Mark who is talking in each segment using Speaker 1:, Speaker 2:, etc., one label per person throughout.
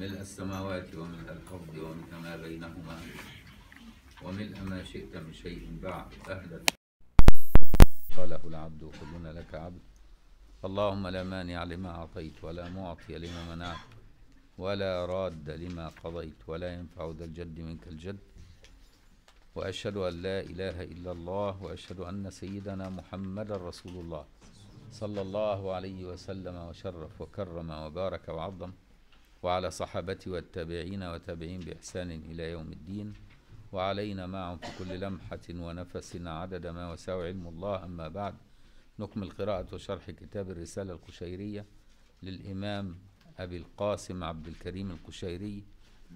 Speaker 1: ملء السماوات وملء الأرض وملء ما بينهما وملء ما شئت من شيء بعد أهلا قاله العبد كلنا لك عبد اللهم لا مانع لما أعطيت ولا معطي لما منعت ولا راد لما قضيت ولا ينفع ذا الجد منك الجد وأشهد أن لا إله إلا الله وأشهد أن سيدنا محمد رسول الله صلى الله عليه وسلم وشرف وكرم وبارك وعظم وعلى صحابتي والتابعين وتابعين بإحسان إلى يوم الدين وعلينا معهم في كل لمحة ونفس عدد ما وسع علم الله أما بعد نكمل قراءة وشرح كتاب الرسالة القشيرية للإمام أبي القاسم عبد الكريم القشيري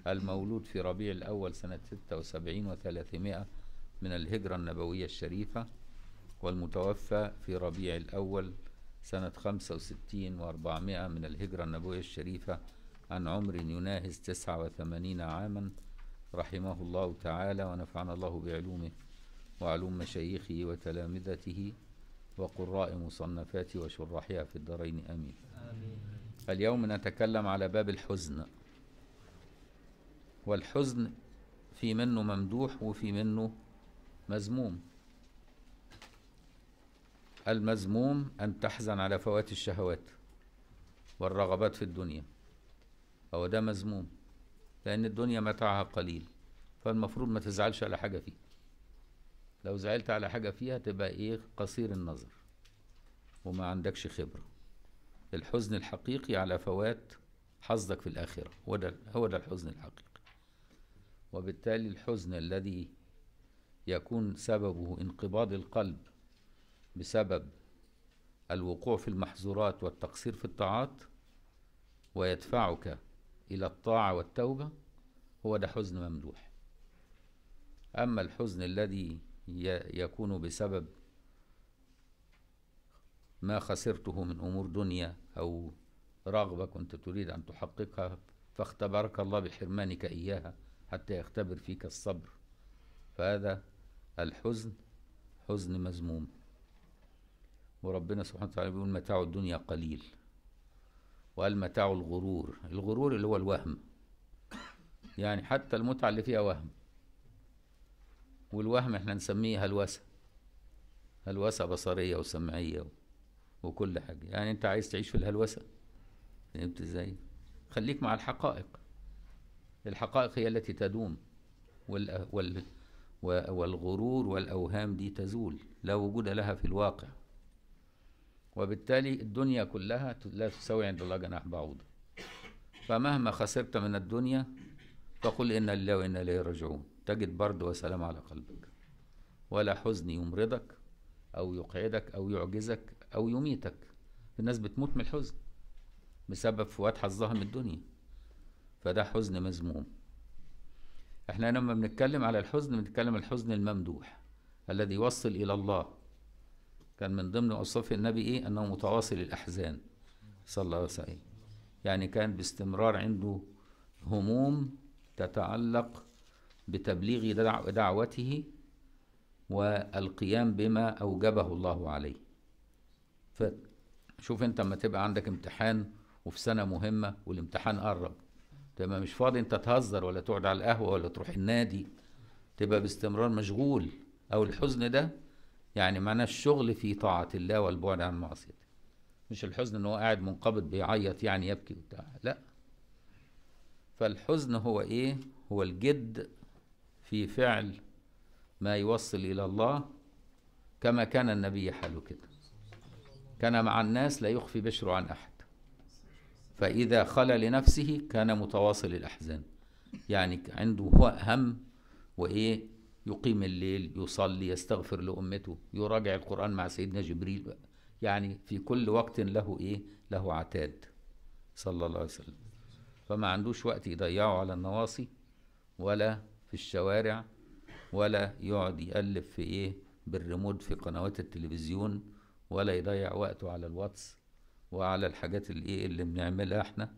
Speaker 1: المولود في ربيع الأول سنة 76 و300 من الهجرة النبوية الشريفة والمتوفى في ربيع الأول سنة 65 و400 من الهجرة النبوية الشريفة عن عمر يناهز تسعة وثمانين عاما رحمه الله تعالى ونفعنا الله بعلومه وعلوم مشايخه وتلامذته وقراء مصنفاته وشراحها في الدارين آمين. آمين اليوم نتكلم على باب الحزن والحزن في منه ممدوح وفي منه مذموم المذموم أن تحزن على فوات الشهوات والرغبات في الدنيا هو ده مذموم لأن الدنيا متاعها قليل فالمفروض ما تزعلش على حاجة فيه لو زعلت على حاجة فيها تبقى إيه قصير النظر وما عندكش خبرة الحزن الحقيقي على فوات حظك في الآخرة هو ده, هو ده الحزن الحقيقي وبالتالي الحزن الذي يكون سببه انقباض القلب بسبب الوقوع في المحظورات والتقصير في الطاعات ويدفعك إلى الطاعة والتوبة هو ده حزن ممدوح أما الحزن الذي يكون بسبب ما خسرته من أمور دنيا أو رغبة كنت تريد أن تحققها فاختبرك الله بحرمانك إياها حتى يختبر فيك الصبر فهذا الحزن حزن مذموم وربنا سبحانه وتعالى بيقول متاع الدنيا قليل وقال متاع الغرور الغرور اللي هو الوهم يعني حتى المتعة اللي فيها وهم والوهم احنا نسميه هلوسة هلوسة بصرية وسمعية وكل حاجة يعني انت عايز تعيش في الهلوسة فهمت ازاي خليك مع الحقائق الحقائق هي التي تدوم وال... وال... والغرور والأوهام دي تزول لا وجود لها في الواقع وبالتالي الدنيا كلها لا تساوي عند الله جناح بعوضة فمهما خسرت من الدنيا فقل إن لله وإنا إليه راجعون تجد برد وسلام على قلبك ولا حزن يمرضك أو يقعدك أو يعجزك أو يميتك الناس بتموت من الحزن بسبب فوات حظها من الدنيا فده حزن مذموم احنا لما بنتكلم على الحزن بنتكلم الحزن الممدوح الذي يوصل إلى الله كان من ضمن أوصاف النبي إيه أنه متواصل الأحزان صلى الله عليه وسلم يعني كان باستمرار عنده هموم تتعلق بتبليغ دعوته والقيام بما أوجبه الله عليه فشوف أنت لما تبقى عندك امتحان وفي سنة مهمة والامتحان قرب تبقى مش فاضي أنت تهزر ولا تقعد على القهوة ولا تروح النادي تبقى باستمرار مشغول أو الحزن ده يعني معناه الشغل في طاعة الله والبعد عن معصيته مش الحزن ان هو قاعد منقبض بيعيط يعني يبكي وبتاع لا فالحزن هو ايه هو الجد في فعل ما يوصل الى الله كما كان النبي حاله كده كان مع الناس لا يخفي بشره عن احد فاذا خلى لنفسه كان متواصل الاحزان يعني عنده هو هم وايه يقيم الليل يصلي يستغفر لأمته يراجع القرآن مع سيدنا جبريل يعني في كل وقت له إيه له عتاد صلى الله عليه وسلم فما عندوش وقت يضيعه على النواصي ولا في الشوارع ولا يقعد يقلب في إيه بالريموت في قنوات التلفزيون ولا يضيع وقته على الواتس وعلى الحاجات اللي إيه اللي بنعملها إحنا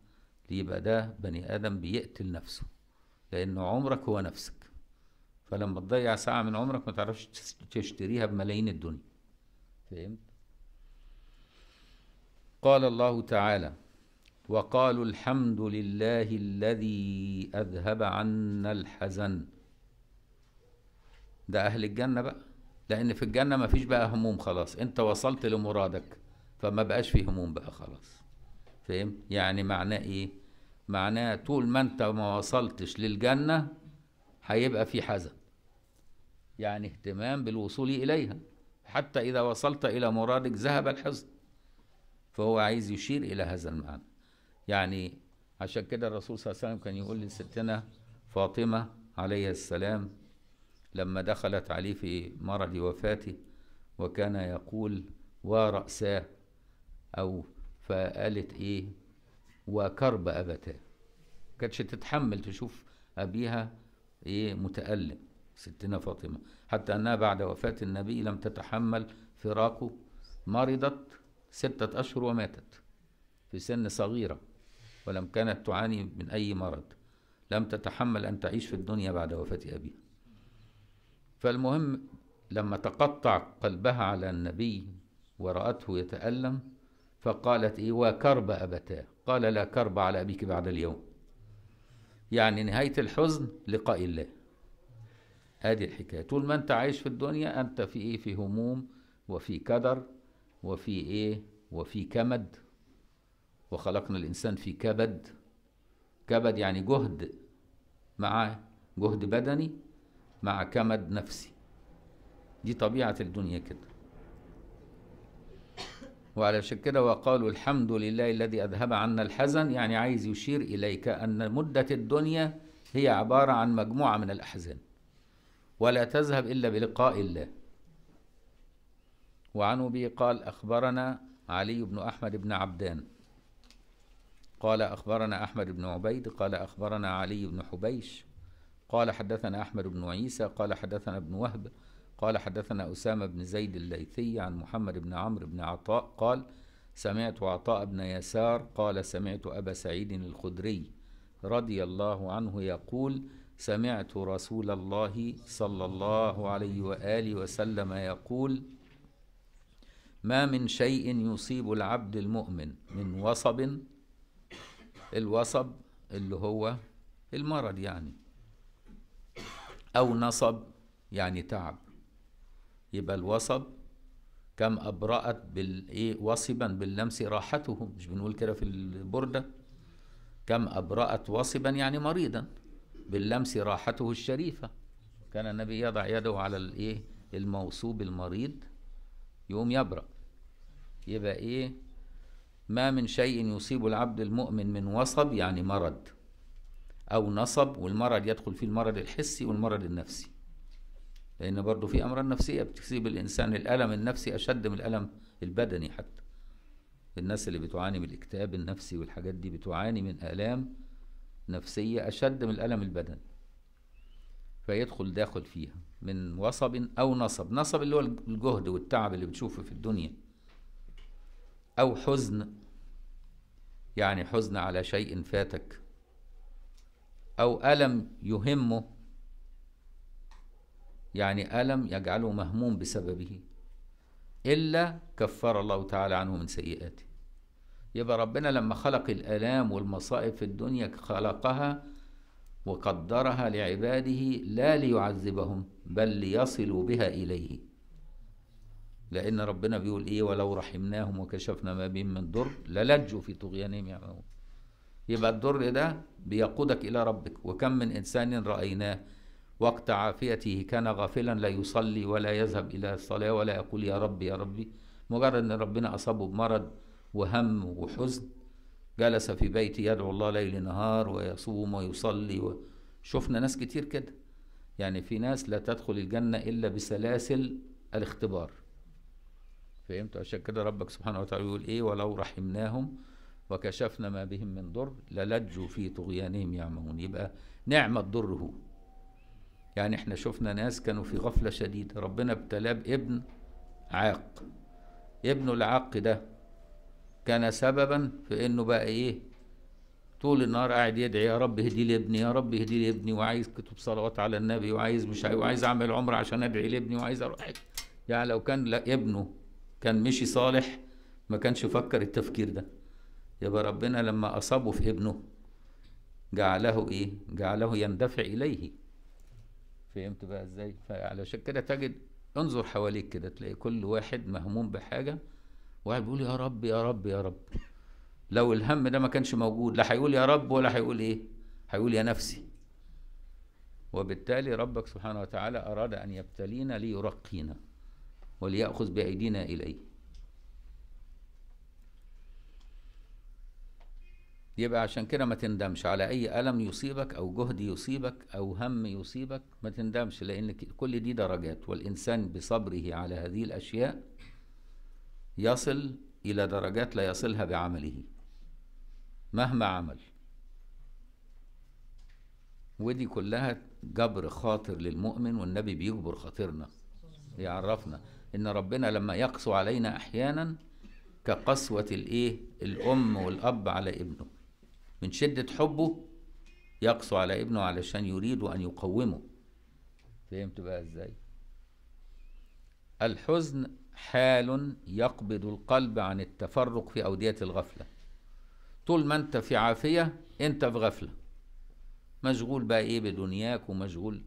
Speaker 1: يبقى ده بني آدم بيقتل نفسه لأن عمرك هو نفسك فلما تضيع ساعة من عمرك ما تعرفش تشتريها بملايين الدنيا فهمت؟ قال الله تعالى وقالوا الحمد لله الذي أذهب عنا الحزن ده أهل الجنة بقى لأن في الجنة ما فيش بقى هموم خلاص أنت وصلت لمرادك فما بقاش فيه هموم بقى خلاص فاهم يعني معناه إيه معناه طول ما أنت ما وصلتش للجنة هيبقى في حزن يعني اهتمام بالوصول إليها حتى إذا وصلت إلى مرادك ذهب الحزن فهو عايز يشير إلى هذا المعنى يعني عشان كده الرسول صلى الله عليه وسلم كان يقول لستنا فاطمة عليه السلام لما دخلت عليه في مرض وفاته وكان يقول ورأساه أو فقالت إيه وكرب أبتاه كانتش تتحمل تشوف أبيها إيه متألم ستنا فاطمة حتى أنها بعد وفاة النبي لم تتحمل فراقه مرضت ستة أشهر وماتت في سن صغيرة ولم كانت تعاني من أي مرض لم تتحمل أن تعيش في الدنيا بعد وفاة أبيها فالمهم لما تقطع قلبها على النبي ورأته يتألم فقالت إيه وكرب أبتاه قال لا كرب على أبيك بعد اليوم يعني نهاية الحزن لقاء الله هذه الحكاية طول ما أنت عايش في الدنيا أنت في إيه في هموم وفي كدر وفي إيه وفي كمد وخلقنا الإنسان في كبد كبد يعني جهد مع جهد بدني مع كمد نفسي دي طبيعة الدنيا كده وعلشان كده وقالوا الحمد لله الذي أذهب عنا الحزن يعني عايز يشير إليك أن مدة الدنيا هي عبارة عن مجموعة من الأحزان ولا تذهب إلا بلقاء الله وعن أبي قال أخبرنا علي بن أحمد بن عبدان قال أخبرنا أحمد بن عبيد قال أخبرنا علي بن حبيش قال حدثنا أحمد بن عيسى قال حدثنا ابن وهب قال حدثنا أسامة بن زيد الليثي عن محمد بن عمرو بن عطاء قال سمعت عطاء بن يسار قال سمعت أبا سعيد الخدري رضي الله عنه يقول سمعت رسول الله صلى الله عليه واله وسلم يقول ما من شيء يصيب العبد المؤمن من وصب الوصب اللي هو المرض يعني او نصب يعني تعب يبقى الوصب كم ابرأت بالايه وصبا باللمس راحته مش بنقول كده في البرده كم ابرأت وصبا يعني مريضا باللمس راحته الشريفة كان النبي يضع يده على الايه الموصوب المريض يقوم يبرأ يبقى ايه ما من شيء يصيب العبد المؤمن من وصب يعني مرض او نصب والمرض يدخل فيه المرض الحسي والمرض النفسي لان برضه في امراض نفسيه بتصيب الانسان الالم النفسي اشد من الالم البدني حتى الناس اللي بتعاني من الاكتئاب النفسي والحاجات دي بتعاني من الام نفسية أشد من الألم البدني فيدخل داخل فيها من وصب أو نصب نصب اللي هو الجهد والتعب اللي بتشوفه في الدنيا أو حزن يعني حزن على شيء فاتك أو ألم يهمه يعني ألم يجعله مهموم بسببه إلا كفر الله تعالى عنه من سيئاته يبقى ربنا لما خلق الآلام والمصائب في الدنيا خلقها وقدرها لعباده لا ليعذبهم بل ليصلوا بها إليه لأن ربنا بيقول إيه ولو رحمناهم وكشفنا ما بهم من ضر للجوا في طغيانهم يعمهون يبقى الضر ده بيقودك إلى ربك وكم من إنسان رأيناه وقت عافيته كان غافلا لا يصلي ولا يذهب إلى الصلاة ولا يقول يا ربي يا ربي مجرد أن ربنا أصابه بمرض وهم وحزن جلس في بيته يدعو الله ليل نهار ويصوم ويصلي شفنا ناس كتير كده يعني في ناس لا تدخل الجنة إلا بسلاسل الاختبار فهمت عشان كده ربك سبحانه وتعالى يقول إيه ولو رحمناهم وكشفنا ما بهم من ضر للجوا في طغيانهم يعمهون يبقى نعمة ضره يعني احنا شفنا ناس كانوا في غفلة شديدة ربنا ابتلاه بابن عاق ابنه العاق ده كان سببا في انه بقى ايه طول النهار قاعد يدعي يا رب اهدي لي ابني يا رب اهدي لي ابني وعايز كتب صلوات على النبي وعايز مش وعايز اعمل عمره عشان ادعي لابني وعايز اروح يعني لو كان لا ابنه كان مشي صالح ما كانش فكر التفكير ده يبقى ربنا لما اصابه في ابنه جعله ايه جعله يندفع اليه فهمت بقى ازاي فعلشان كده تجد انظر حواليك كده تلاقي كل واحد مهموم بحاجه واحد بيقول يا رب يا رب يا رب لو الهم ده ما كانش موجود لا هيقول يا رب ولا هيقول ايه هيقول يا نفسي وبالتالي ربك سبحانه وتعالى أراد أن يبتلينا ليرقينا وليأخذ بأيدينا إليه يبقى عشان كده ما تندمش على أي ألم يصيبك أو جهد يصيبك أو هم يصيبك ما تندمش لأن كل دي درجات والإنسان بصبره على هذه الأشياء يصل إلى درجات لا يصلها بعمله مهما عمل ودي كلها جبر خاطر للمؤمن والنبي بيجبر خاطرنا يعرفنا ان ربنا لما يقسو علينا احيانا كقسوة الايه الام والاب على ابنه من شدة حبه يقسو على ابنه علشان يريد ان يقومه فهمت بقى ازاي الحزن حال يقبض القلب عن التفرق في أودية الغفلة طول ما أنت في عافية أنت في غفلة مشغول بقى إيه بدنياك ومشغول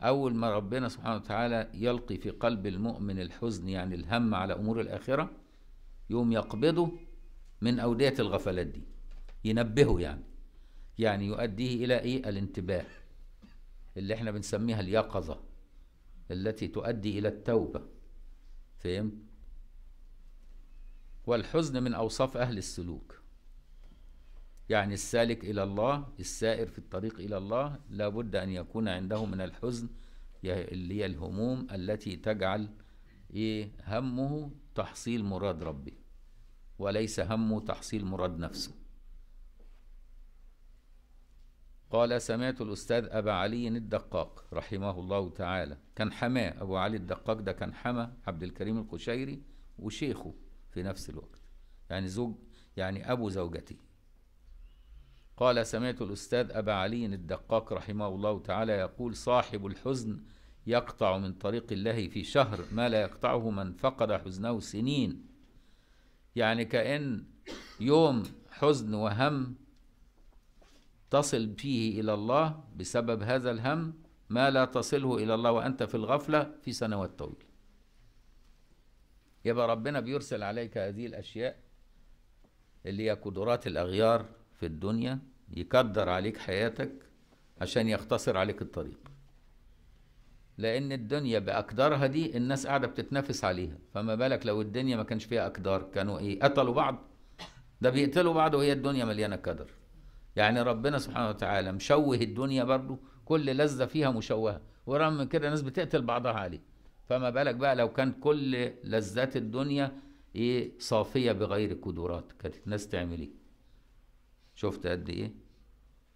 Speaker 1: أول ما ربنا سبحانه وتعالى يلقي في قلب المؤمن الحزن يعني الهم على أمور الآخرة يوم يقبضه من أودية الغفلات دي ينبهه يعني يعني يؤديه إلى إيه الانتباه اللي احنا بنسميها اليقظة التي تؤدي إلى التوبة فهم والحزن من أوصاف أهل السلوك يعني السالك إلى الله السائر في الطريق إلى الله لابد أن يكون عنده من الحزن اللي هي الهموم التي تجعل إيه همه تحصيل مراد ربه وليس همه تحصيل مراد نفسه قال سمعت الأستاذ أبا علي الدقاق رحمه الله تعالى كان حماه أبو علي الدقاق ده كان حما عبد الكريم القشيري وشيخه في نفس الوقت يعني زوج يعني أبو زوجتي قال سمعت الأستاذ أبا علي الدقاق رحمه الله تعالى يقول صاحب الحزن يقطع من طريق الله في شهر ما لا يقطعه من فقد حزنه سنين يعني كأن يوم حزن وهم تصل فيه الى الله بسبب هذا الهم ما لا تصله الى الله وانت في الغفله في سنوات طويله يبقى ربنا بيرسل عليك هذه الاشياء اللي هي قدرات الاغيار في الدنيا يقدر عليك حياتك عشان يختصر عليك الطريق لان الدنيا باقدارها دي الناس قاعده بتتنافس عليها فما بالك لو الدنيا ما كانش فيها اقدار كانوا ايه قتلوا بعض ده بيقتلوا بعض وهي الدنيا مليانه قدر يعني ربنا سبحانه وتعالى مشوه الدنيا برضه كل لذة فيها مشوهة ورغم من كده الناس بتقتل بعضها عليه فما بالك بقى لو كانت كل لذات الدنيا ايه صافية بغير قدرات كانت الناس تعمل ايه شفت قد ايه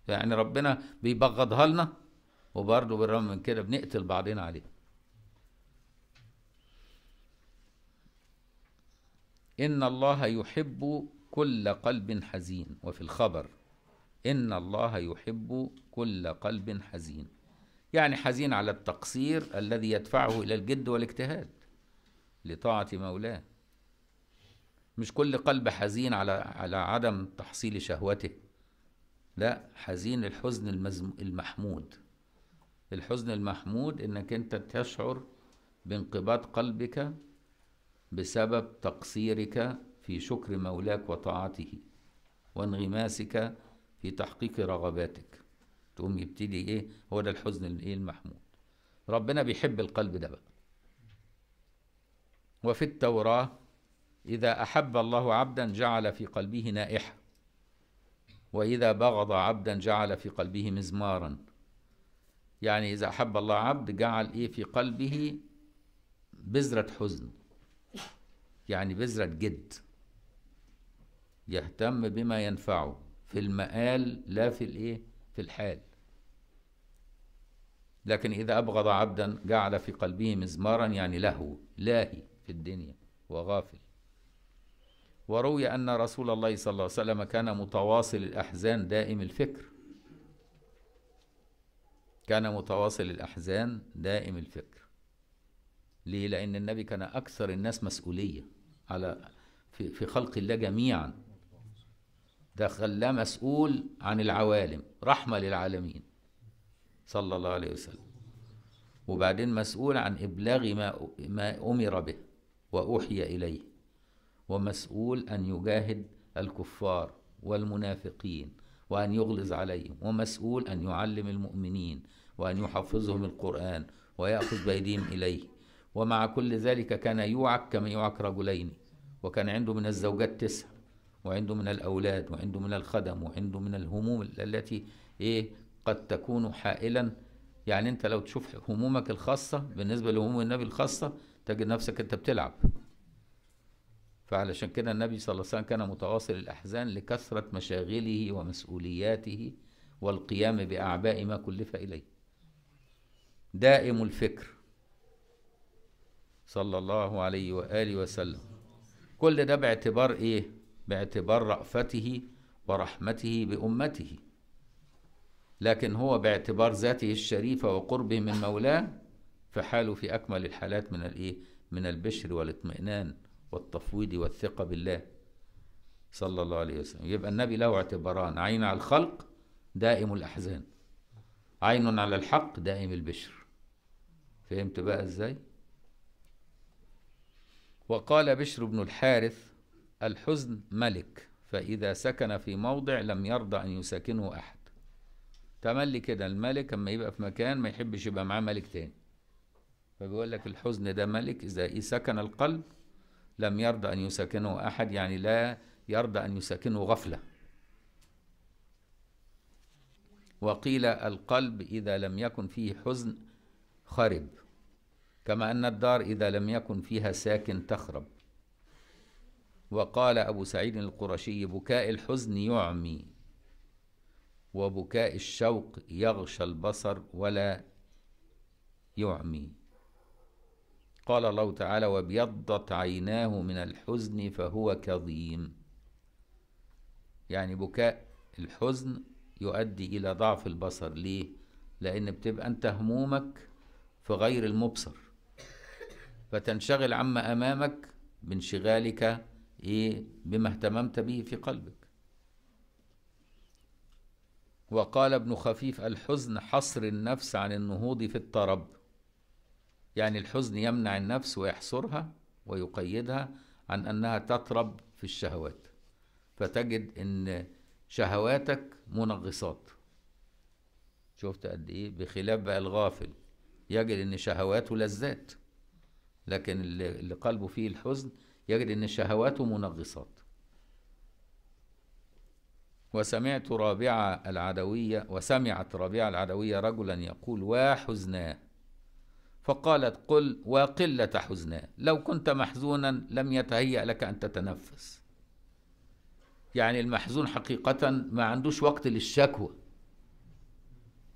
Speaker 1: يعني ربنا بيبغضها لنا وبرضه بالرغم من كده بنقتل بعضنا عليه إن الله يحب كل قلب حزين وفي الخبر إن الله يحب كل قلب حزين يعني حزين على التقصير الذي يدفعه إلى الجد والاجتهاد لطاعة مولاه مش كل قلب حزين على على عدم تحصيل شهوته لا حزين الحزن المحمود الحزن المحمود انك انت تشعر بانقباض قلبك بسبب تقصيرك في شكر مولاك وطاعته وانغماسك في تحقيق رغباتك تقوم يبتدي ايه هو ده الحزن الايه المحمود ربنا بيحب القلب ده بقى وفي التوراة إذا أحب الله عبدا جعل في قلبه نائحة وإذا بغض عبدا جعل في قلبه مزمارا يعني إذا أحب الله عبد جعل إيه في قلبه بذرة حزن يعني بذرة جد يهتم بما ينفعه في المآل لا في الايه في الحال لكن إذا أبغض عبدا جعل في قلبه مزمارا يعني له لاهي في الدنيا وغافل وروي أن رسول الله صلى الله عليه وسلم كان متواصل الأحزان دائم الفكر كان متواصل الأحزان دائم الفكر ليه؟ لأن النبي كان أكثر الناس مسؤولية على في, في خلق الله جميعا تخلى مسؤول عن العوالم رحمة للعالمين صلى الله عليه وسلم وبعدين مسؤول عن إبلاغ ما, ما أمر به وأوحي إليه ومسؤول أن يجاهد الكفار والمنافقين وأن يغلظ عليهم ومسؤول أن يعلم المؤمنين وأن يحفظهم القرآن ويأخذ بأيديهم إليه ومع كل ذلك كان يوعك كما يوعك رجلين وكان عنده من الزوجات تسع وعنده من الأولاد وعنده من الخدم وعنده من الهموم التي إيه قد تكون حائلا يعني أنت لو تشوف همومك الخاصة بالنسبة لهموم النبي الخاصة تجد نفسك أنت بتلعب فعلشان كده النبي صلى الله عليه وسلم كان متواصل الأحزان لكثرة مشاغله ومسؤولياته والقيام بأعباء ما كلف إليه دائم الفكر صلى الله عليه وآله وسلم كل ده باعتبار إيه باعتبار رأفته ورحمته بأمته لكن هو باعتبار ذاته الشريفة وقربه من مولاه فحاله في أكمل الحالات من الإيه؟ من البشر والاطمئنان والتفويض والثقة بالله صلى الله عليه وسلم يبقى النبي له اعتباران عين على الخلق دائم الأحزان عين على الحق دائم البشر فهمت بقى إزاي؟ وقال بشر بن الحارث الحزن ملك فإذا سكن في موضع لم يرضى أن يساكنه أحد تملي كده الملك أما يبقى في مكان ما يحبش يبقى معاه ملك تاني فبيقول لك الحزن ده ملك إذا إيه سكن القلب لم يرضى أن يساكنه أحد يعني لا يرضى أن يساكنه غفلة وقيل القلب إذا لم يكن فيه حزن خرب كما أن الدار إذا لم يكن فيها ساكن تخرب وقال أبو سعيد القرشي بكاء الحزن يعمي وبكاء الشوق يغشى البصر ولا يعمي قال الله تعالى وابيضت عيناه من الحزن فهو كظيم يعني بكاء الحزن يؤدي إلى ضعف البصر ليه؟ لأن بتبقى أنت همومك في غير المبصر فتنشغل عما أمامك بانشغالك إيه بما اهتممت به في قلبك وقال ابن خفيف الحزن حصر النفس عن النهوض في الطرب يعني الحزن يمنع النفس ويحصرها ويقيدها عن أنها تطرب في الشهوات فتجد أن شهواتك منغصات شفت قد إيه بخلاف بقى الغافل يجد أن شهواته لذات لكن اللي قلبه فيه الحزن يجد أن الشهوات منغصات وسمعت رابعة العدوية وسمعت رابعة العدوية رجلا يقول حزناه فقالت قل وقلة حزناه لو كنت محزونا لم يتهيأ لك أن تتنفس يعني المحزون حقيقة ما عندوش وقت للشكوى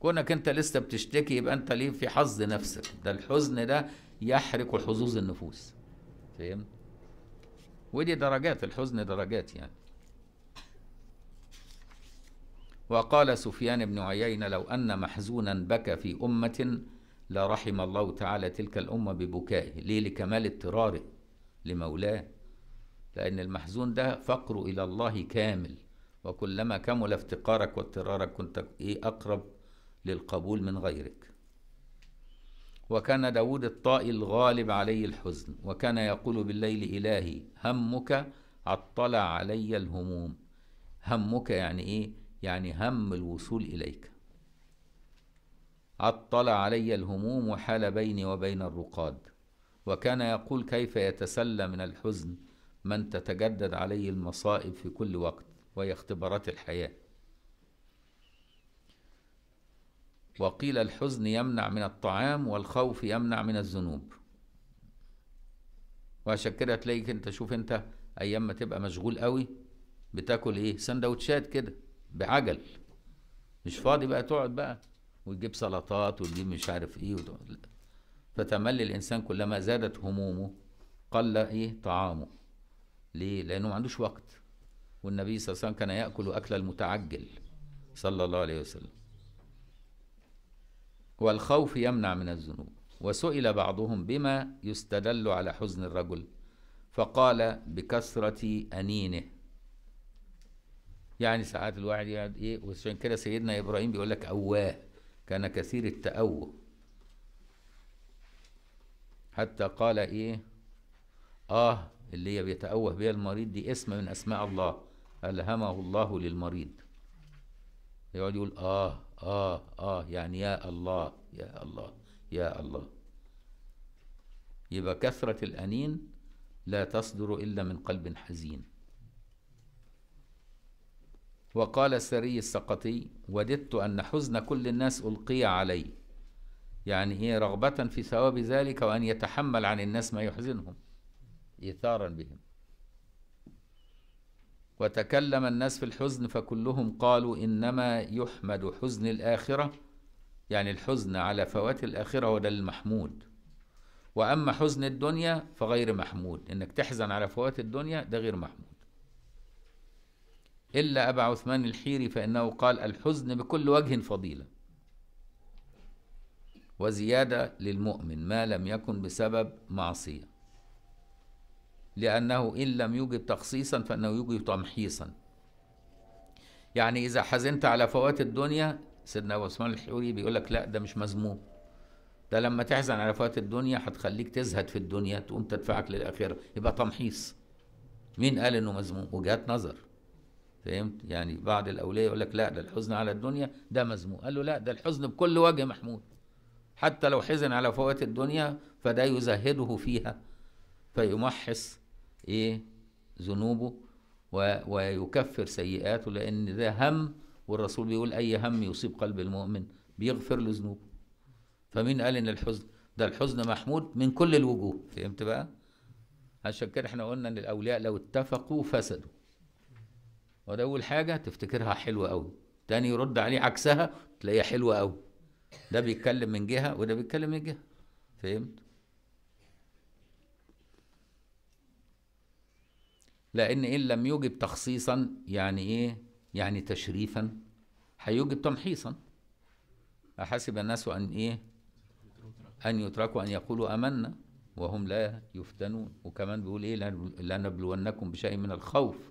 Speaker 1: كونك انت لسه بتشتكي يبقى انت ليه في حظ نفسك ده الحزن ده يحرق حظوظ النفوس فهمت ودي درجات الحزن درجات يعني وقال سفيان بن عيينة لو أن محزونا بكى في أمة لرحم الله تعالى تلك الأمة ببكائه ليه لكمال اضطراره لمولاه لأن المحزون ده فقر إلى الله كامل وكلما كمل افتقارك واضطرارك كنت إيه أقرب للقبول من غيرك وكان داود الطائي الغالب عليه الحزن وكان يقول بالليل إلهي همك عطل علي الهموم همك يعني إيه؟ يعني هم الوصول إليك عطل علي الهموم وحال بيني وبين الرقاد وكان يقول كيف يتسلى من الحزن من تتجدد عليه المصائب في كل وقت وهي اختبارات الحياه وقيل الحزن يمنع من الطعام والخوف يمنع من الذنوب وعشان كده تلاقيك انت شوف انت ايام ما تبقى مشغول قوي بتاكل ايه سندوتشات كده بعجل مش فاضي بقى تقعد بقى وتجيب سلطات وتجيب مش عارف ايه وتقعد. فتمل الانسان كلما زادت همومه قل ايه طعامه ليه لانه ما عندوش وقت والنبي صلى الله عليه وسلم كان ياكل اكل المتعجل صلى الله عليه وسلم والخوف يمنع من الذنوب وسئل بعضهم بما يستدل على حزن الرجل فقال بكثرة أنينه يعني ساعات الواحد يقعد ايه وعشان كده سيدنا ابراهيم بيقول لك اواه كان كثير التأوه حتى قال ايه اه اللي هي بيتأوه بها المريض دي اسم من اسماء الله ألهمه الله للمريض يقعد يقول اه آه آه يعني يا الله يا الله يا الله يبقى كثرة الأنين لا تصدر إلا من قلب حزين وقال السري السقطي وددت أن حزن كل الناس ألقي علي يعني هي رغبة في ثواب ذلك وأن يتحمل عن الناس ما يحزنهم إثارا بهم وتكلم الناس في الحزن فكلهم قالوا إنما يحمد حزن الآخرة يعني الحزن على فوات الآخرة هو ده المحمود وأما حزن الدنيا فغير محمود إنك تحزن على فوات الدنيا ده غير محمود إلا أبا عثمان الحيري فإنه قال الحزن بكل وجه فضيلة وزيادة للمؤمن ما لم يكن بسبب معصية لأنه إن لم يوجب تخصيصا فإنه يوجب تمحيصا يعني إذا حزنت على فوات الدنيا سيدنا أبو عثمان الحوري بيقول لك لا ده مش مذموم ده لما تحزن على فوات الدنيا هتخليك تزهد في الدنيا تقوم تدفعك للآخرة يبقى تمحيص مين قال إنه مذموم وجهات نظر فهمت يعني بعض الأولياء يقول لك لا ده الحزن على الدنيا ده مذموم قال له لا ده الحزن بكل وجه محمود حتى لو حزن على فوات الدنيا فده يزهده فيها فيمحص ايه ذنوبه ويكفر سيئاته لان ده هم والرسول بيقول اي هم يصيب قلب المؤمن بيغفر له ذنوبه فمين قال ان الحزن ده الحزن محمود من كل الوجوه فهمت بقى عشان كده احنا قلنا ان الاولياء لو اتفقوا فسدوا وده اول حاجه تفتكرها حلوه قوي تاني يرد عليه عكسها تلاقيها حلوه قوي ده بيتكلم من جهه وده بيتكلم من جهه فهمت لأن إن لم يجب تخصيصا يعني إيه؟ يعني تشريفا هيجب تمحيصا أحسب الناس أن إيه؟ أن يتركوا أن يقولوا آمنا وهم لا يفتنون وكمان بيقول إيه لنبلونكم بشيء من الخوف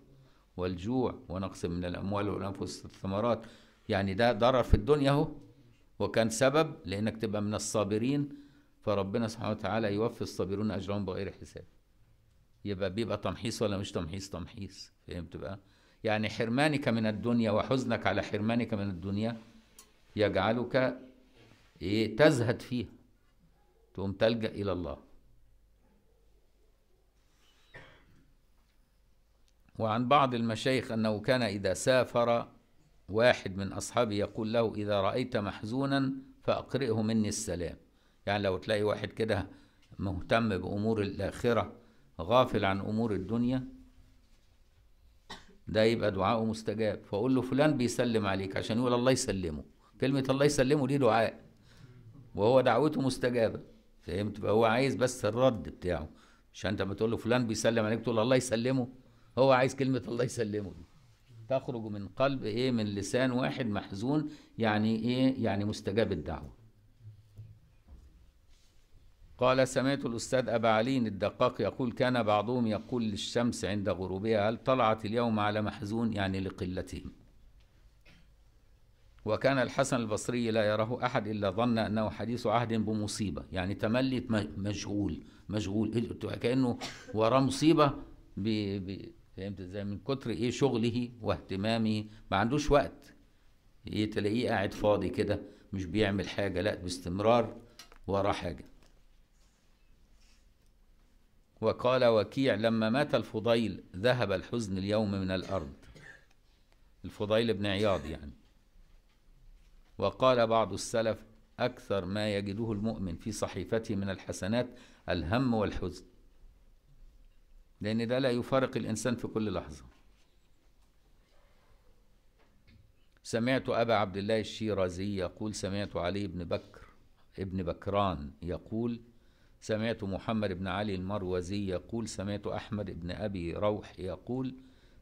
Speaker 1: والجوع ونقص من الأموال والأنفس الثمرات يعني ده ضرر في الدنيا أهو وكان سبب لأنك تبقى من الصابرين فربنا سبحانه وتعالى يوفي الصابرون أجرهم بغير حساب يبقى بيبقى تمحيص ولا مش تمحيص تمحيص فهمت بقى يعني حرمانك من الدنيا وحزنك على حرمانك من الدنيا يجعلك ايه تزهد فيها تقوم تلجا الى الله وعن بعض المشايخ انه كان اذا سافر واحد من اصحابه يقول له اذا رايت محزونا فاقرئه مني السلام يعني لو تلاقي واحد كده مهتم بامور الاخره غافل عن امور الدنيا ده يبقى دعاءه مستجاب فاقول له فلان بيسلم عليك عشان يقول الله يسلمه كلمه الله يسلمه دي دعاء وهو دعوته مستجابه فهمت بقى هو عايز بس الرد بتاعه مش انت لما تقول له فلان بيسلم عليك تقول الله يسلمه هو عايز كلمه الله يسلمه دي تخرج من قلب ايه من لسان واحد محزون يعني ايه يعني مستجاب الدعوه قال سمعت الأستاذ أبا علي الدقاق يقول كان بعضهم يقول للشمس عند غروبها هل طلعت اليوم على محزون يعني لقلتهم وكان الحسن البصري لا يراه أحد إلا ظن أنه حديث عهد بمصيبة يعني تملي مشغول مشغول كأنه وراء مصيبة فهمت ازاي من كتر ايه شغله واهتمامه ما عندوش وقت إيه؟ تلاقيه قاعد فاضي كده مش بيعمل حاجة لا باستمرار وراء حاجة وقال وكيع لما مات الفضيل ذهب الحزن اليوم من الأرض الفضيل بن عياض يعني وقال بعض السلف أكثر ما يجده المؤمن في صحيفته من الحسنات الهم والحزن لأن ده لا يفارق الإنسان في كل لحظة سمعت أبا عبد الله الشيرازي يقول سمعت علي بن بكر ابن بكران يقول سمعت محمد بن علي المروزي يقول سمعت أحمد بن أبي روح يقول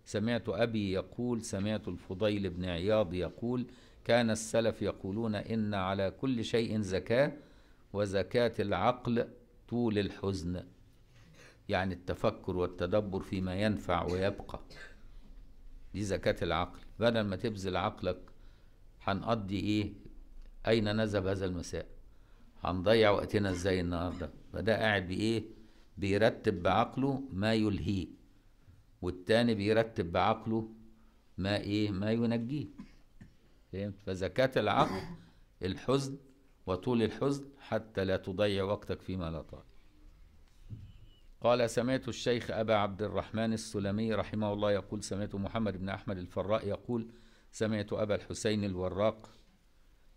Speaker 1: سمعت أبي يقول سمعت الفضيل بن عياض يقول كان السلف يقولون إن على كل شيء زكاة وزكاة العقل طول الحزن يعني التفكر والتدبر فيما ينفع ويبقى دي زكاة العقل بدل ما تبذل عقلك هنقضي ايه أين نذهب هذا المساء هنضيع وقتنا ازاي النهارده فده قاعد بايه بيرتب بعقله ما يلهيه والتاني بيرتب بعقله ما ايه ما ينجيه فهمت فزكاة العقل الحزن وطول الحزن حتى لا تضيع وقتك فيما لا طال قال سمعت الشيخ أبا عبد الرحمن السلمي رحمه الله يقول سمعت محمد بن أحمد الفراء يقول سمعت أبا الحسين الوراق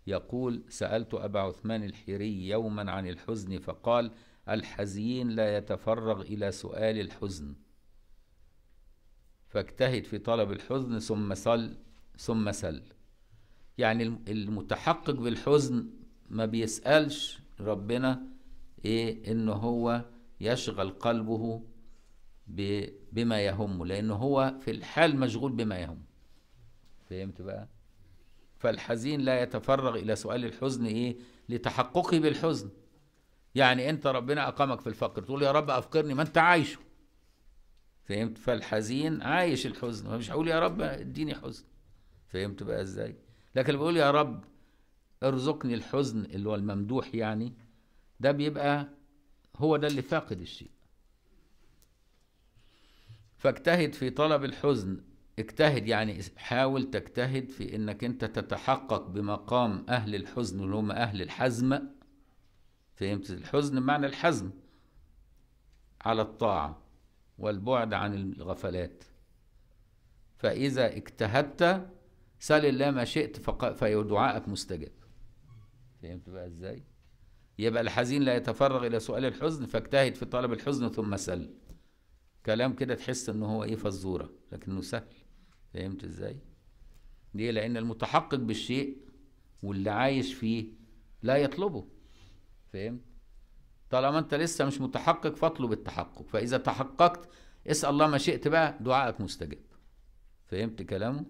Speaker 1: يقول سألت أبا عثمان الحيري يوما عن الحزن فقال الحزين لا يتفرغ إلى سؤال الحزن فاجتهد في طلب الحزن ثم سل ثم سل يعني المتحقق بالحزن ما بيسألش ربنا إيه إن هو يشغل قلبه بما يهمه لأن هو في الحال مشغول بما يهمه فهمت بقى؟ فالحزين لا يتفرغ إلى سؤال الحزن إيه لتحققه بالحزن يعني انت ربنا اقامك في الفقر تقول يا رب افقرني ما انت عايشه فهمت فالحزين عايش الحزن مش هقول يا رب اديني حزن فهمت بقى ازاي لكن بقول بيقول يا رب ارزقني الحزن اللي هو الممدوح يعني ده بيبقى هو ده اللي فاقد الشيء فاجتهد في طلب الحزن اجتهد يعني حاول تجتهد في انك انت تتحقق بمقام اهل الحزن اللي هم اهل الحزمه فهمت الحزن بمعنى الحزم على الطاعة والبعد عن الغفلات فإذا اجتهدت سل الله ما شئت فدعاءك مستجاب فهمت بقى ازاي؟ يبقى الحزين لا يتفرغ إلى سؤال الحزن فاجتهد في طلب الحزن ثم سل كلام كده تحس إن هو إيه فزورة لكنه سهل فهمت ازاي؟ ليه؟ لأن المتحقق بالشيء واللي عايش فيه لا يطلبه فهمت طالما انت لسه مش متحقق فاطلب التحقق فاذا تحققت اسال الله ما شئت بقى دعائك مستجاب فهمت كلامه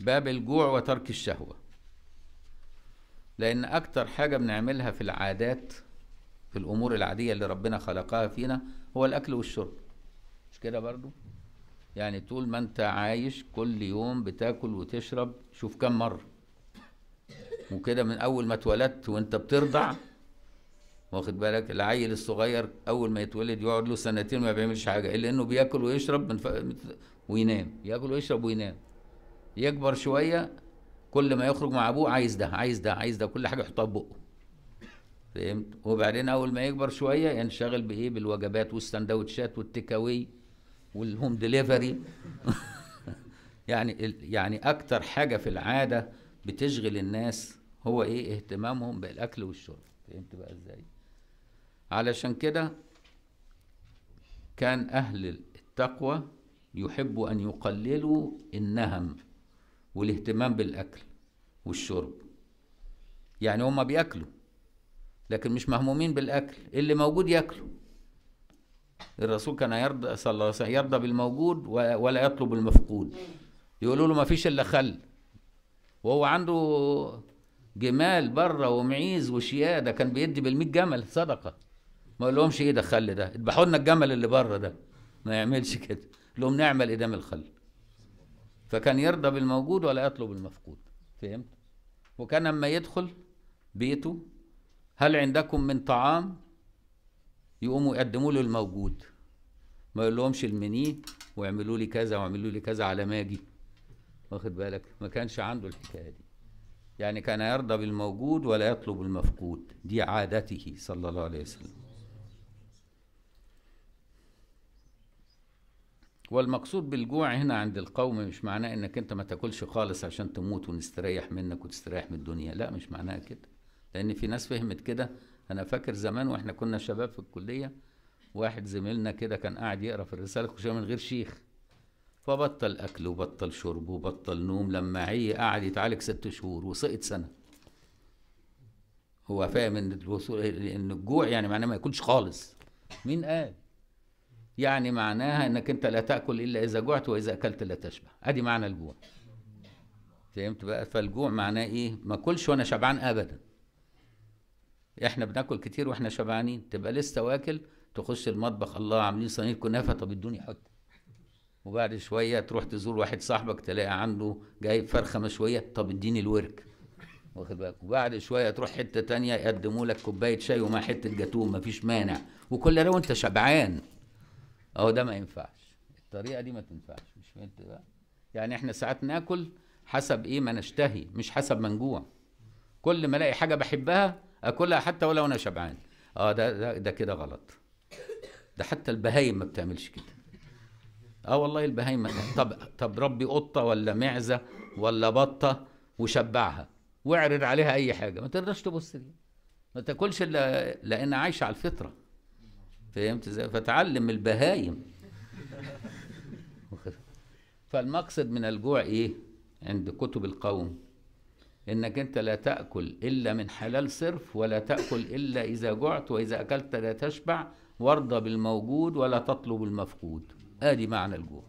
Speaker 1: باب الجوع وترك الشهوه لان اكتر حاجه بنعملها في العادات في الامور العاديه اللي ربنا خلقها فينا هو الاكل والشرب مش كده برضو يعني طول ما انت عايش كل يوم بتاكل وتشرب شوف كم مره وكده من اول ما اتولدت وانت بترضع واخد بالك العيل الصغير اول ما يتولد يقعد له سنتين ما بيعملش حاجه الا انه بياكل ويشرب من ف... وينام ياكل ويشرب وينام يكبر شويه كل ما يخرج مع ابوه عايز ده عايز ده عايز ده كل حاجه يحطها في بقه فهمت وبعدين اول ما يكبر شويه ينشغل بايه بالوجبات والسندوتشات والتكاوي والهوم ديليفري يعني يعني اكتر حاجه في العاده بتشغل الناس هو ايه اهتمامهم بالاكل والشرب فهمت بقى ازاي علشان كده كان اهل التقوى يحبوا ان يقللوا النهم والاهتمام بالاكل والشرب يعني هما بياكلوا لكن مش مهمومين بالاكل اللي موجود ياكله الرسول كان يرضى صلى الله عليه وسلم يرضى بالموجود ولا يطلب المفقود يقولوا له ما فيش الا خل وهو عنده جمال بره ومعيز وشياده كان بيدي بال جمل صدقه ما اقول لهمش ايه ده خل ده اذبحوا لنا الجمل اللي بره ده ما يعملش كده لهم نعمل ادام إيه الخل فكان يرضى بالموجود ولا يطلب المفقود فهمت وكان اما يدخل بيته هل عندكم من طعام يقوموا يقدموا له الموجود ما يقول لهمش المنيه واعملوا لي كذا واعملوا لي كذا على ما اجي واخد بالك ما كانش عنده الحكايه دي يعني كان يرضى بالموجود ولا يطلب المفقود دي عادته صلى الله عليه وسلم والمقصود بالجوع هنا عند القوم مش معناه انك انت ما تاكلش خالص عشان تموت ونستريح منك وتستريح من الدنيا لا مش معناها كده لان في ناس فهمت كده انا فاكر زمان واحنا كنا شباب في الكليه واحد زميلنا كده كان قاعد يقرا في الرساله الكوشيه من غير شيخ فبطل اكل وبطل شرب وبطل نوم لما عي قعد يتعالج ست شهور وسقط سنه هو فاهم ان الوصول ان الجوع يعني معناه ما ياكلش خالص مين قال يعني معناها انك انت لا تاكل الا اذا جعت واذا اكلت لا تشبع ادي معنى الجوع فهمت بقى فالجوع معناه ايه ما اكلش وانا شبعان ابدا احنا بناكل كتير واحنا شبعانين تبقى لسه واكل تخش المطبخ الله عاملين صينيه كنافه طب ادوني حته وبعد شويه تروح تزور واحد صاحبك تلاقي عنده جايب فرخه مشويه طب اديني الورك واخد بالك وبعد شويه تروح حته تانية يقدموا لك كوبايه شاي ومع حته جاتوه مفيش مانع وكل ده وانت شبعان اهو ده ما ينفعش الطريقه دي ما تنفعش مش انت بقى يعني احنا ساعات ناكل حسب ايه ما نشتهي مش حسب ما نجوع كل ما الاقي حاجه بحبها اكلها حتى ولو انا شبعان اه ده ده, ده كده غلط ده حتى البهايم ما بتعملش كده اه والله البهايم طب طب ربي قطه ولا معزه ولا بطه وشبعها واعرض عليها اي حاجه ما تقدرش تبص لي ما تاكلش الا لان عايشه على الفطره فهمت ازاي فتعلم البهايم فالمقصد من الجوع ايه عند كتب القوم انك انت لا تاكل الا من حلال صرف ولا تاكل الا اذا جعت واذا اكلت لا تشبع وارضى بالموجود ولا تطلب المفقود ادي معنى الجوع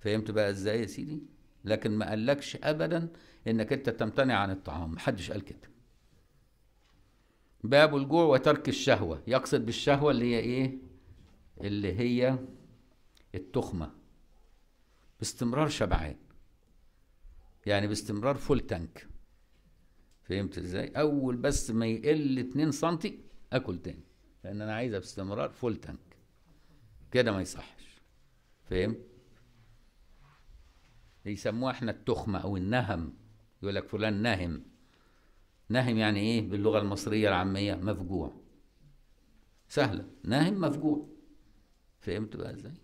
Speaker 1: فهمت بقى ازاي يا سيدي لكن ما قالكش ابدا انك انت تمتنع عن الطعام محدش قال كده باب الجوع وترك الشهوه يقصد بالشهوه اللي هي ايه اللي هي التخمه باستمرار شبعان يعني باستمرار فول تانك فهمت ازاي اول بس ما يقل 2 سم اكل تاني لان انا عايزها باستمرار فول تانك كده ما يصحش فهمت يسموها احنا التخمه او النهم يقول لك فلان نهم نهم يعني ايه باللغه المصريه العاميه مفجوع سهله نهم مفجوع فهمت بقى ازاي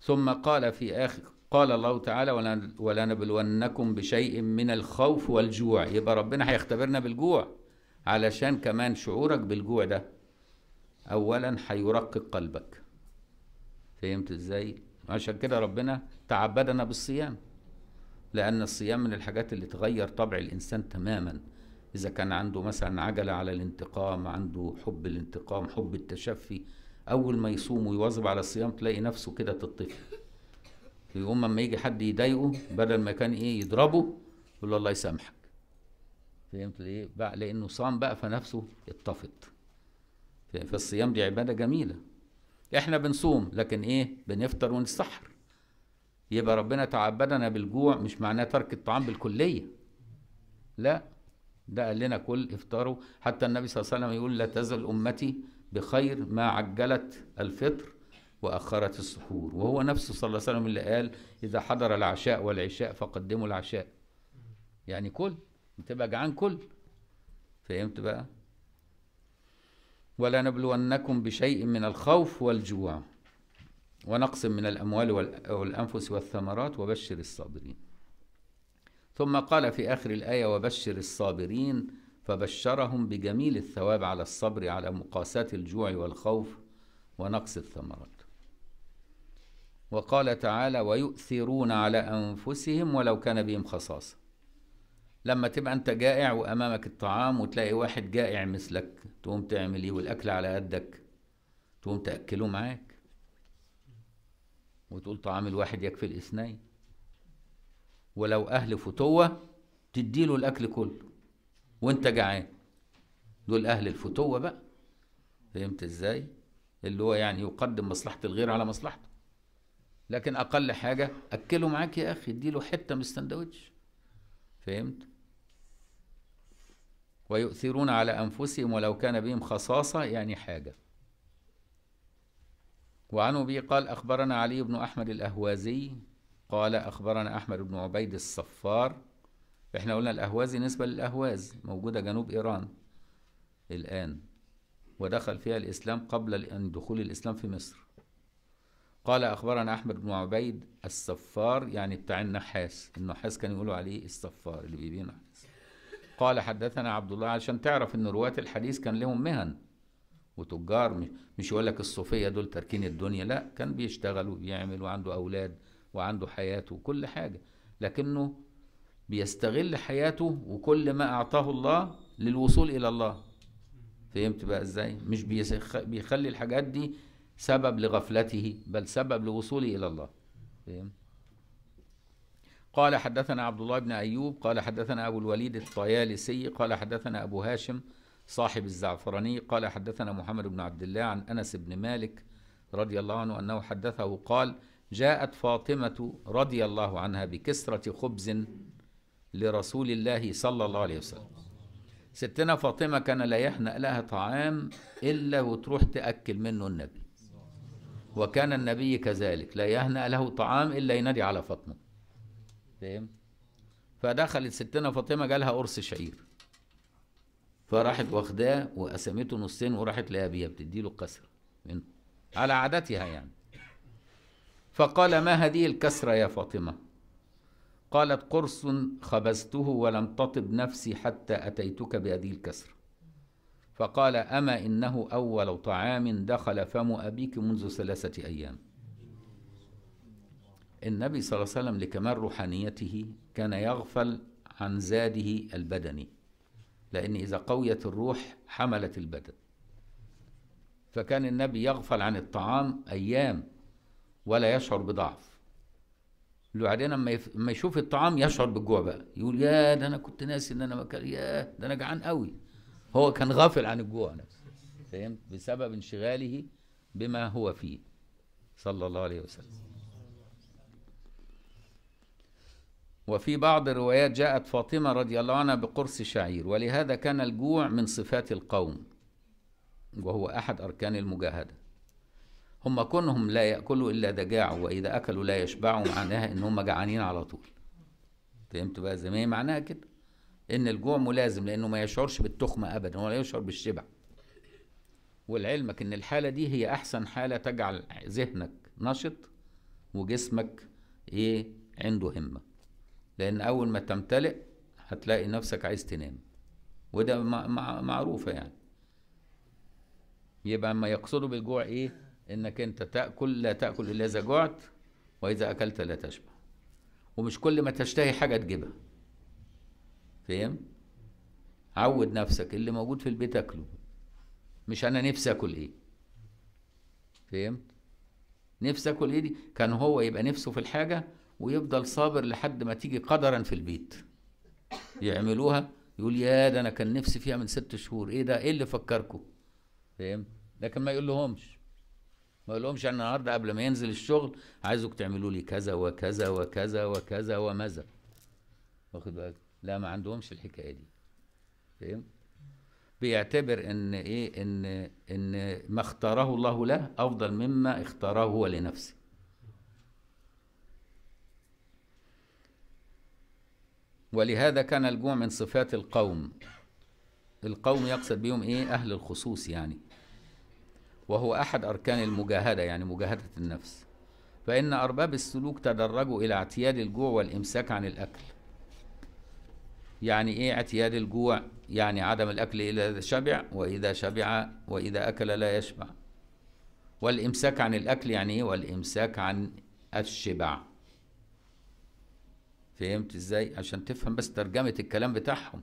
Speaker 1: ثم قال في اخر قال الله تعالى ولنبلونكم بشيء من الخوف والجوع يبقى ربنا هيختبرنا بالجوع علشان كمان شعورك بالجوع ده اولا هيرقق قلبك فهمت ازاي عشان كده ربنا تعبدنا بالصيام لان الصيام من الحاجات اللي تغير طبع الانسان تماما اذا كان عنده مثلا عجله على الانتقام عنده حب الانتقام حب التشفي اول ما يصوم ويواظب على الصيام تلاقي نفسه كده تطفي يقوم لما يجي حد يضايقه بدل ما كان ايه يضربه يقول له الله يسامحك فهمت ليه بقى لانه صام بقى فنفسه اتطفت فالصيام دي عباده جميله احنا بنصوم لكن ايه بنفطر ونستحر يبقى ربنا تعبدنا بالجوع مش معناه ترك الطعام بالكليه لا ده قال لنا كل افطروا حتى النبي صلى الله عليه وسلم يقول لا تزل امتي بخير ما عجلت الفطر وأخرت السحور وهو نفسه صلى الله عليه وسلم اللي قال إذا حضر العشاء والعشاء فقدموا العشاء يعني كل تبقى جعان كل فهمت بقى ولا نبلونكم بشيء من الخوف والجوع ونقص من الأموال والأنفس والثمرات وبشر الصابرين ثم قال في آخر الآية وبشر الصابرين فبشرهم بجميل الثواب على الصبر على مقاساة الجوع والخوف ونقص الثمرات وقال تعالى ويؤثرون على أنفسهم ولو كان بهم خصاصة لما تبقى أنت جائع وأمامك الطعام وتلاقي واحد جائع مثلك تقوم تعمل إيه والأكل على قدك تقوم تأكله معاك وتقول طعام الواحد يكفي الاثنين ولو أهل فتوة تديله الأكل كله وأنت جعان دول أهل الفتوة بقى فهمت إزاي؟ اللي هو يعني يقدم مصلحة الغير على مصلحته لكن اقل حاجه اكله معاك يا اخي اديله حته من السندوتش فهمت ويؤثرون على انفسهم ولو كان بهم خصاصه يعني حاجه وعن ابي قال اخبرنا علي بن احمد الاهوازي قال اخبرنا احمد بن عبيد الصفار احنا قلنا الاهوازي نسبه للاهواز موجوده جنوب ايران الان ودخل فيها الاسلام قبل دخول الاسلام في مصر قال أخبرنا أحمد بن عبيد الصفار يعني بتاع النحاس النحاس كان يقولوا عليه الصفار اللي بيبيع نحاس قال حدثنا عبد الله عشان تعرف ان رواة الحديث كان لهم مهن وتجار مش يقول لك الصوفيه دول تركين الدنيا لا كان بيشتغل وبيعمل وعنده اولاد وعنده حياته وكل حاجه لكنه بيستغل حياته وكل ما اعطاه الله للوصول الى الله فهمت بقى ازاي مش بيخلي الحاجات دي سبب لغفلته بل سبب لوصوله إلى الله قال حدثنا عبد الله بن أيوب قال حدثنا أبو الوليد الطيالسي قال حدثنا أبو هاشم صاحب الزعفراني قال حدثنا محمد بن عبد الله عن أنس بن مالك رضي الله عنه أنه حدثه قال جاءت فاطمة رضي الله عنها بكسرة خبز لرسول الله صلى الله عليه وسلم ستنا فاطمة كان لا يحنق لها طعام إلا وتروح تأكل منه النبي وكان النبي كذلك لا يهنأ له طعام إلا ينادي على فاطمة فاهم فدخلت ستنا فاطمة جالها قرص شعير فراحت واخداه وقسمته نصين وراحت لأبيها بتديله الكسرة منه على عادتها يعني فقال ما هذه الكسرة يا فاطمة قالت قرص خبزته ولم تطب نفسي حتى أتيتك بهذه الكسرة فقال أما إنه أول طعام دخل فم أبيك منذ ثلاثة أيام النبي صلى الله عليه وسلم لكمال روحانيته كان يغفل عن زاده البدني لأن إذا قويت الروح حملت البدن فكان النبي يغفل عن الطعام أيام ولا يشعر بضعف وبعدين لما يشوف الطعام يشعر بالجوع بقى يقول يا ده انا كنت ناسي ان انا مكان يا ده انا جعان قوي هو كان غافل عن الجوع نفسه فهمت بسبب انشغاله بما هو فيه صلى الله عليه وسلم وفي بعض الروايات جاءت فاطمة رضي الله عنها بقرص شعير ولهذا كان الجوع من صفات القوم وهو أحد أركان المجاهدة هم كونهم لا يأكلوا إلا دجاعوا وإذا أكلوا لا يشبعوا معناها إن هم جعانين على طول فهمت بقى زمان معناها كده ان الجوع ملازم لانه ما يشعرش بالتخمه ابدا ولا يشعر بالشبع ولعلمك ان الحاله دي هي احسن حاله تجعل ذهنك نشط وجسمك ايه عنده همه لان اول ما تمتلئ هتلاقي نفسك عايز تنام وده معروفه يعني يبقى ما يقصده بالجوع ايه انك انت تاكل لا تاكل الا اذا جعت واذا اكلت لا تشبع ومش كل ما تشتهي حاجه تجيبها فاهم عود نفسك اللي موجود في البيت اكله مش انا نفسي اكل ايه فاهم نفسي اكل ايه دي كان هو يبقى نفسه في الحاجه ويفضل صابر لحد ما تيجي قدرا في البيت يعملوها يقول يا ده انا كان نفسي فيها من ست شهور ايه ده ايه اللي فكركم فاهم لكن ما يقول لهمش ما يقول لهمش انا النهارده قبل ما ينزل الشغل عايزك تعملوا لي كذا وكذا وكذا وكذا ومذا واخد بالك لا ما عندهمش الحكايه دي فاهم بيعتبر ان ايه ان ان ما اختاره الله له افضل مما اختاره هو لنفسه ولهذا كان الجوع من صفات القوم القوم يقصد بهم ايه اهل الخصوص يعني وهو احد اركان المجاهده يعني مجاهده النفس فان ارباب السلوك تدرجوا الى اعتياد الجوع والامساك عن الاكل يعني إيه اعتياد الجوع يعني عدم الأكل الا إذا شبع وإذا شبع وإذا أكل لا يشبع والإمساك عن الأكل يعني إيه والإمساك عن الشبع فهمت إزاي عشان تفهم بس ترجمة الكلام بتاعهم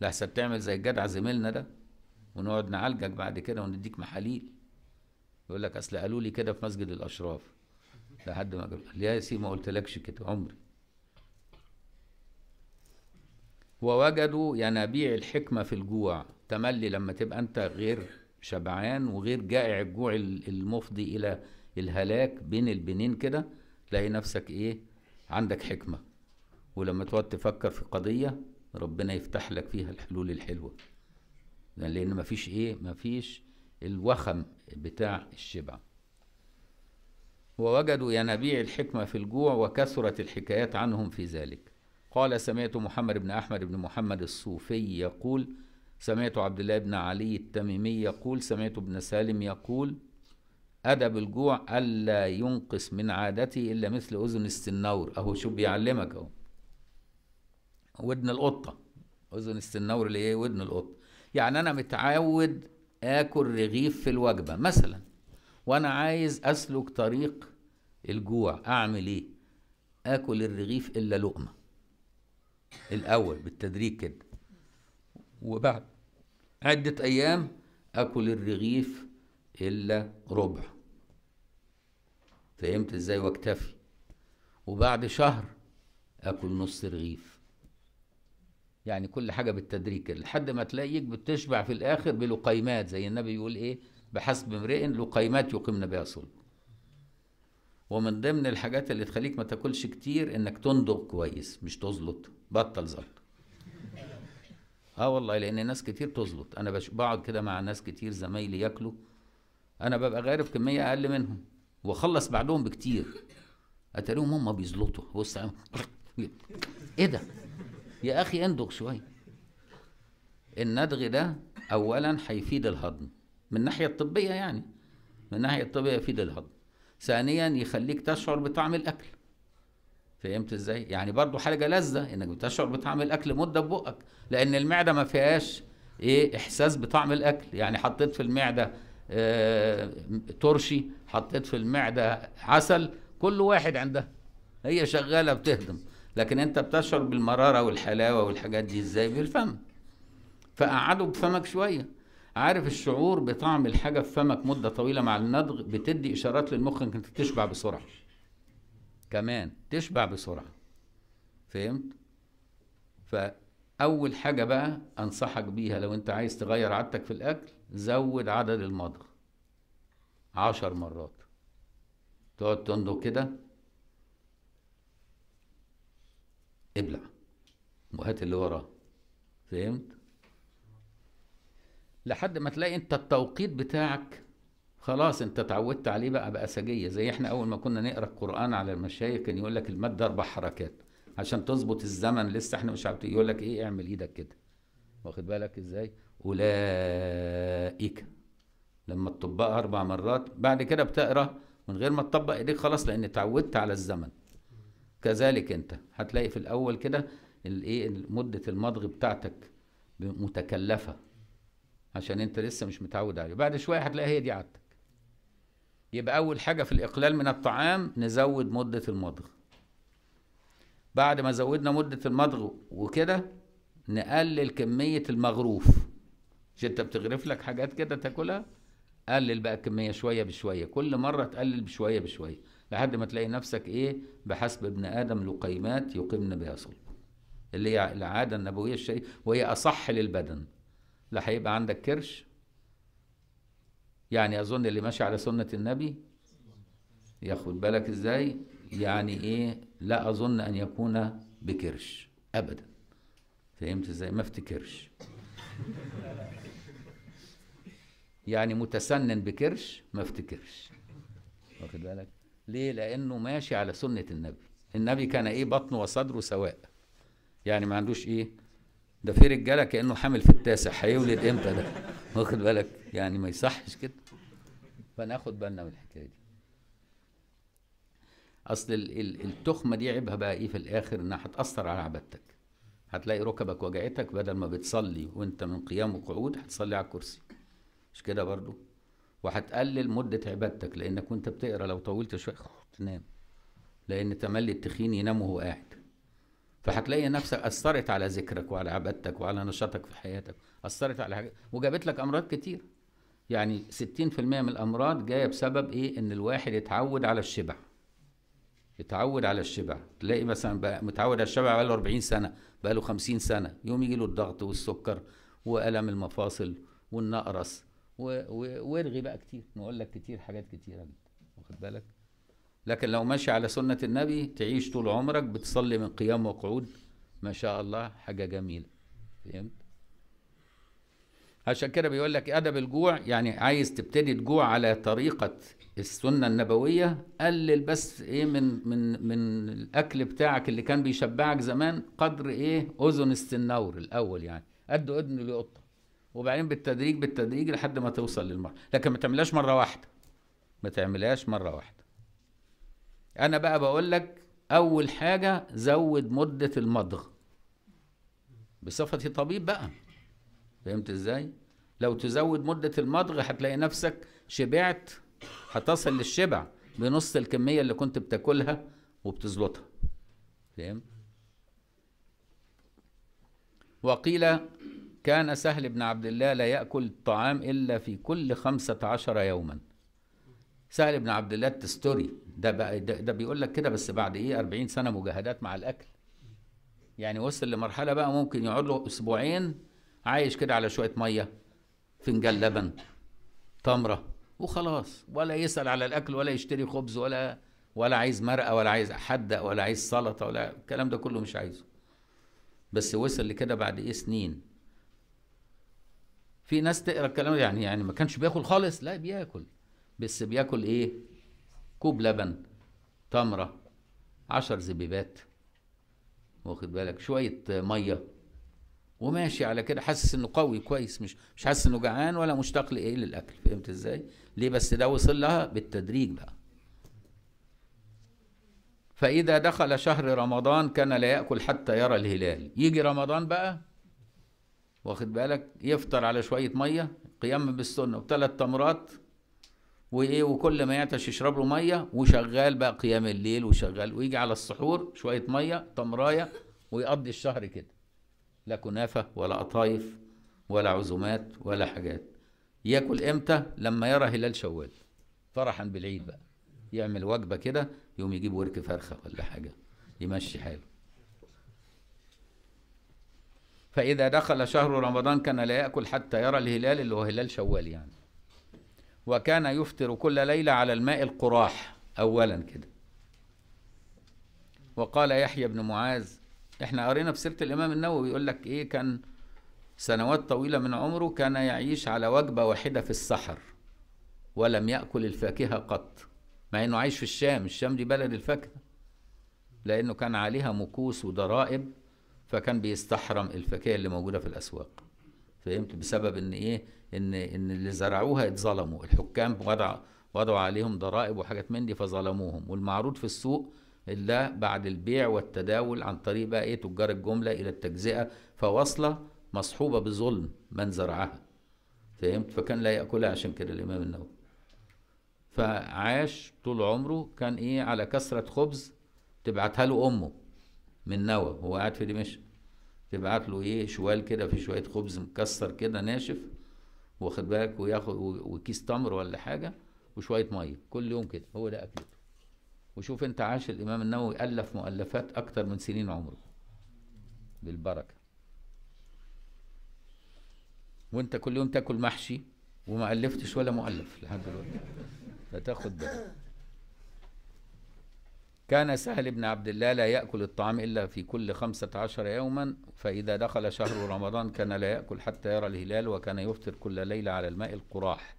Speaker 1: لحسن تعمل زي الجدع زميلنا ده ونقعد نعالجك بعد كده ونديك محاليل يقول لك أصل قالوا لي كده في مسجد الأشراف لحد ما قال يا سي ما قلتلكش كده عمري ووجدوا ينابيع الحكمة في الجوع تملي لما تبقى أنت غير شبعان وغير جائع الجوع المفضي إلى الهلاك بين البنين كده تلاقي نفسك إيه عندك حكمة ولما تقعد تفكر في قضية ربنا يفتح لك فيها الحلول الحلوة لأن مفيش إيه مفيش الوخم بتاع الشبع ووجدوا ينابيع الحكمة في الجوع وكثرت الحكايات عنهم في ذلك قال سمعت محمد بن أحمد بن محمد الصوفي يقول سمعت عبد الله بن علي التميمي يقول سمعت ابن سالم يقول أدب الجوع ألا ينقص من عادته إلا مثل أذن السنور أهو شو بيعلمك أهو ودن القطة أذن السنور اللي هي ودن القطة يعني أنا متعود آكل رغيف في الوجبة مثلا وأنا عايز أسلك طريق الجوع أعمل إيه؟ آكل الرغيف إلا لقمة الاول بالتدريج كده وبعد عده ايام اكل الرغيف الا ربع فهمت ازاي واكتفي وبعد شهر اكل نص رغيف يعني كل حاجه بالتدريج كده لحد ما تلاقيك بتشبع في الاخر بلقيمات زي النبي يقول ايه بحسب امرئ لقيمات يقيمنا بها صلبه ومن ضمن الحاجات اللي تخليك ما تاكلش كتير انك تندق كويس مش تزلط بطل زلط اه والله لان ناس كتير تزلط انا بقعد كده مع ناس كتير زمايلي ياكلوا انا ببقى غارب كميه اقل منهم واخلص بعدهم بكتير اتاريهم هم بيزلطوا بص ايه ده يا اخي اندغ شويه الندغ ده اولا هيفيد الهضم من الناحيه الطبيه يعني من الناحيه الطبيه يفيد الهضم ثانيا يخليك تشعر بطعم الاكل فهمت ازاي يعني برضو حاجه لذه انك بتشعر بطعم الاكل مده في بقك لان المعده ما فيهاش ايه احساس بطعم الاكل يعني حطيت في المعده اه ترشي حطيت في المعده عسل كل واحد عندها هي شغاله بتهضم لكن انت بتشعر بالمراره والحلاوه والحاجات دي ازاي بالفم فقعده بفمك شويه عارف الشعور بطعم الحاجه في فمك مده طويله مع الندغ بتدي اشارات للمخ انك تشبع بسرعه كمان تشبع بسرعه فهمت فاول حاجه بقى انصحك بيها لو انت عايز تغير عادتك في الاكل زود عدد المضغ عشر مرات تقعد تنضغ كده ابلع وهات اللي وراه فهمت لحد ما تلاقي انت التوقيت بتاعك خلاص انت اتعودت عليه بقى بقى سجيه زي احنا اول ما كنا نقرا القران على المشايخ كان يقول لك الماده اربع حركات عشان تظبط الزمن لسه احنا مش عارفين يقول لك ايه اعمل ايدك كده واخد بالك ازاي اولئك لما تطبقها اربع مرات بعد كده بتقرا من غير ما تطبق ايديك خلاص لان اتعودت على الزمن كذلك انت هتلاقي في الاول كده الايه مده المضغ بتاعتك متكلفه عشان انت لسه مش متعود عليه بعد شويه هتلاقي هي دي عادتك يبقى اول حاجه في الاقلال من الطعام نزود مده المضغ بعد ما زودنا مده المضغ وكده نقلل كميه المغروف مش انت بتغرف لك حاجات كده تاكلها قلل بقى الكميه شويه بشويه كل مره تقلل بشويه بشويه لحد ما تلاقي نفسك ايه بحسب ابن ادم لقيمات يقيمن بها صلبه اللي هي العاده النبويه الشريفه وهي اصح للبدن لا هيبقى عندك كرش يعني اظن اللي ماشي على سنه النبي ياخد بالك ازاي يعني ايه لا اظن ان يكون بكرش ابدا فهمت ازاي ما افتكرش يعني متسنن بكرش ما افتكرش واخد بالك ليه لانه ماشي على سنه النبي النبي كان ايه بطنه وصدره سواء يعني ما عندوش ايه ده في رجاله كانه حامل في التاسع هيولد امتى ده واخد بالك يعني ما يصحش كده فناخد بالنا من الحكايه دي اصل التخمه دي عيبها بقى ايه في الاخر انها هتاثر على عبادتك هتلاقي ركبك وجعتك بدل ما بتصلي وانت من قيام وقعود هتصلي على الكرسي مش كده برضو وهتقلل مدة عبادتك لأنك وأنت بتقرا لو طولت شوية تنام لأن تملي التخين ينام وهو قاعد فهتلاقي نفسك اثرت على ذكرك وعلى عبادتك وعلى نشاطك في حياتك اثرت على حاجات وجابت لك امراض كتير يعني 60% من الامراض جايه بسبب ايه ان الواحد اتعود على الشبع اتعود على الشبع تلاقي مثلا بقى متعود على الشبع بقاله 40 سنه بقاله 50 سنه يوم يجي له الضغط والسكر والم المفاصل والنقرس وارغي بقى كتير نقول لك كتير حاجات كتيره واخد بالك لكن لو ماشي على سنة النبي تعيش طول عمرك بتصلي من قيام وقعود ما شاء الله حاجة جميلة فهمت؟ عشان كده بيقول لك أدب الجوع يعني عايز تبتدي تجوع على طريقة السنة النبوية قلل بس إيه من من من الأكل بتاعك اللي كان بيشبعك زمان قدر إيه أذن السنور الأول يعني قد أذن لقطة وبعدين بالتدريج بالتدريج لحد ما توصل للمرحلة لكن ما تعملهاش مرة واحدة ما تعملهاش مرة واحدة انا بقى بقول لك اول حاجه زود مده المضغ بصفتي طبيب بقى فهمت ازاي لو تزود مده المضغ هتلاقي نفسك شبعت هتصل للشبع بنص الكميه اللي كنت بتاكلها وبتظبطها فهم وقيل كان سهل بن عبد الله لا يأكل الطعام إلا في كل خمسة عشر يوما سهل بن عبد الله التستوري ده بقى ده, ده بيقول لك كده بس بعد ايه 40 سنه مجاهدات مع الاكل يعني وصل لمرحله بقى ممكن يقعد له اسبوعين عايش كده على شويه ميه فنجان لبن تمره وخلاص ولا يسال على الاكل ولا يشتري خبز ولا ولا عايز مرقه ولا عايز حدق ولا عايز سلطه ولا الكلام ده كله مش عايزه بس وصل لكده بعد ايه سنين في ناس تقرا الكلام يعني يعني ما كانش بياكل خالص لا بياكل بس بياكل ايه كوب لبن تمرة عشر زبيبات واخد بالك شوية مية وماشي على كده حاسس انه قوي كويس مش مش حاسس انه جعان ولا مشتاق لايه للاكل فهمت ازاي ليه بس ده وصل لها بالتدريج بقى فاذا دخل شهر رمضان كان لا ياكل حتى يرى الهلال يجي رمضان بقى واخد بالك يفطر على شويه ميه قيام بالسنه وثلاث تمرات وايه وكل ما يعطش يشرب له ميه وشغال بقى قيام الليل وشغال ويجي على السحور شويه ميه تمرايه ويقضي الشهر كده لا كنافه ولا قطايف ولا عزومات ولا حاجات ياكل امتى لما يرى هلال شوال فرحا بالعيد بقى يعمل وجبه كده يقوم يجيب ورك فرخه ولا حاجه يمشي حاله فإذا دخل شهر رمضان كان لا يأكل حتى يرى الهلال اللي هو هلال شوال يعني وكان يفطر كل ليلة على الماء القراح أولا كده وقال يحيى بن معاذ احنا قرينا في سيرة الإمام النووي يقول لك إيه كان سنوات طويلة من عمره كان يعيش على وجبة واحدة في السحر ولم يأكل الفاكهة قط مع إنه عايش في الشام الشام دي بلد الفاكهة لأنه كان عليها مكوس وضرائب فكان بيستحرم الفاكهة اللي موجودة في الأسواق فهمت بسبب إن إيه ان ان اللي زرعوها اتظلموا الحكام وضع وضعوا عليهم ضرائب وحاجات من دي فظلموهم والمعروض في السوق الا بعد البيع والتداول عن طريق بقى ايه تجار الجمله الى التجزئه فواصله مصحوبه بظلم من زرعها فهمت فكان لا ياكلها عشان كده الامام النووي فعاش طول عمره كان ايه على كسره خبز تبعتها له امه من نوى هو قاعد في دمشق تبعت له ايه شوال كده في شويه خبز مكسر كده ناشف واخد بالك وياخد وكيس تمر ولا حاجه وشويه ميه كل يوم كده هو ده اكلته وشوف انت عاش الامام النووي الف مؤلفات اكتر من سنين عمره بالبركه وانت كل يوم تاكل محشي وما الفتش ولا مؤلف لحد دلوقتي فتاخد بالك كان سهل بن عبد الله لا يأكل الطعام إلا في كل خمسة عشر يوما فإذا دخل شهر رمضان كان لا يأكل حتى يرى الهلال وكان يفطر كل ليلة على الماء القراح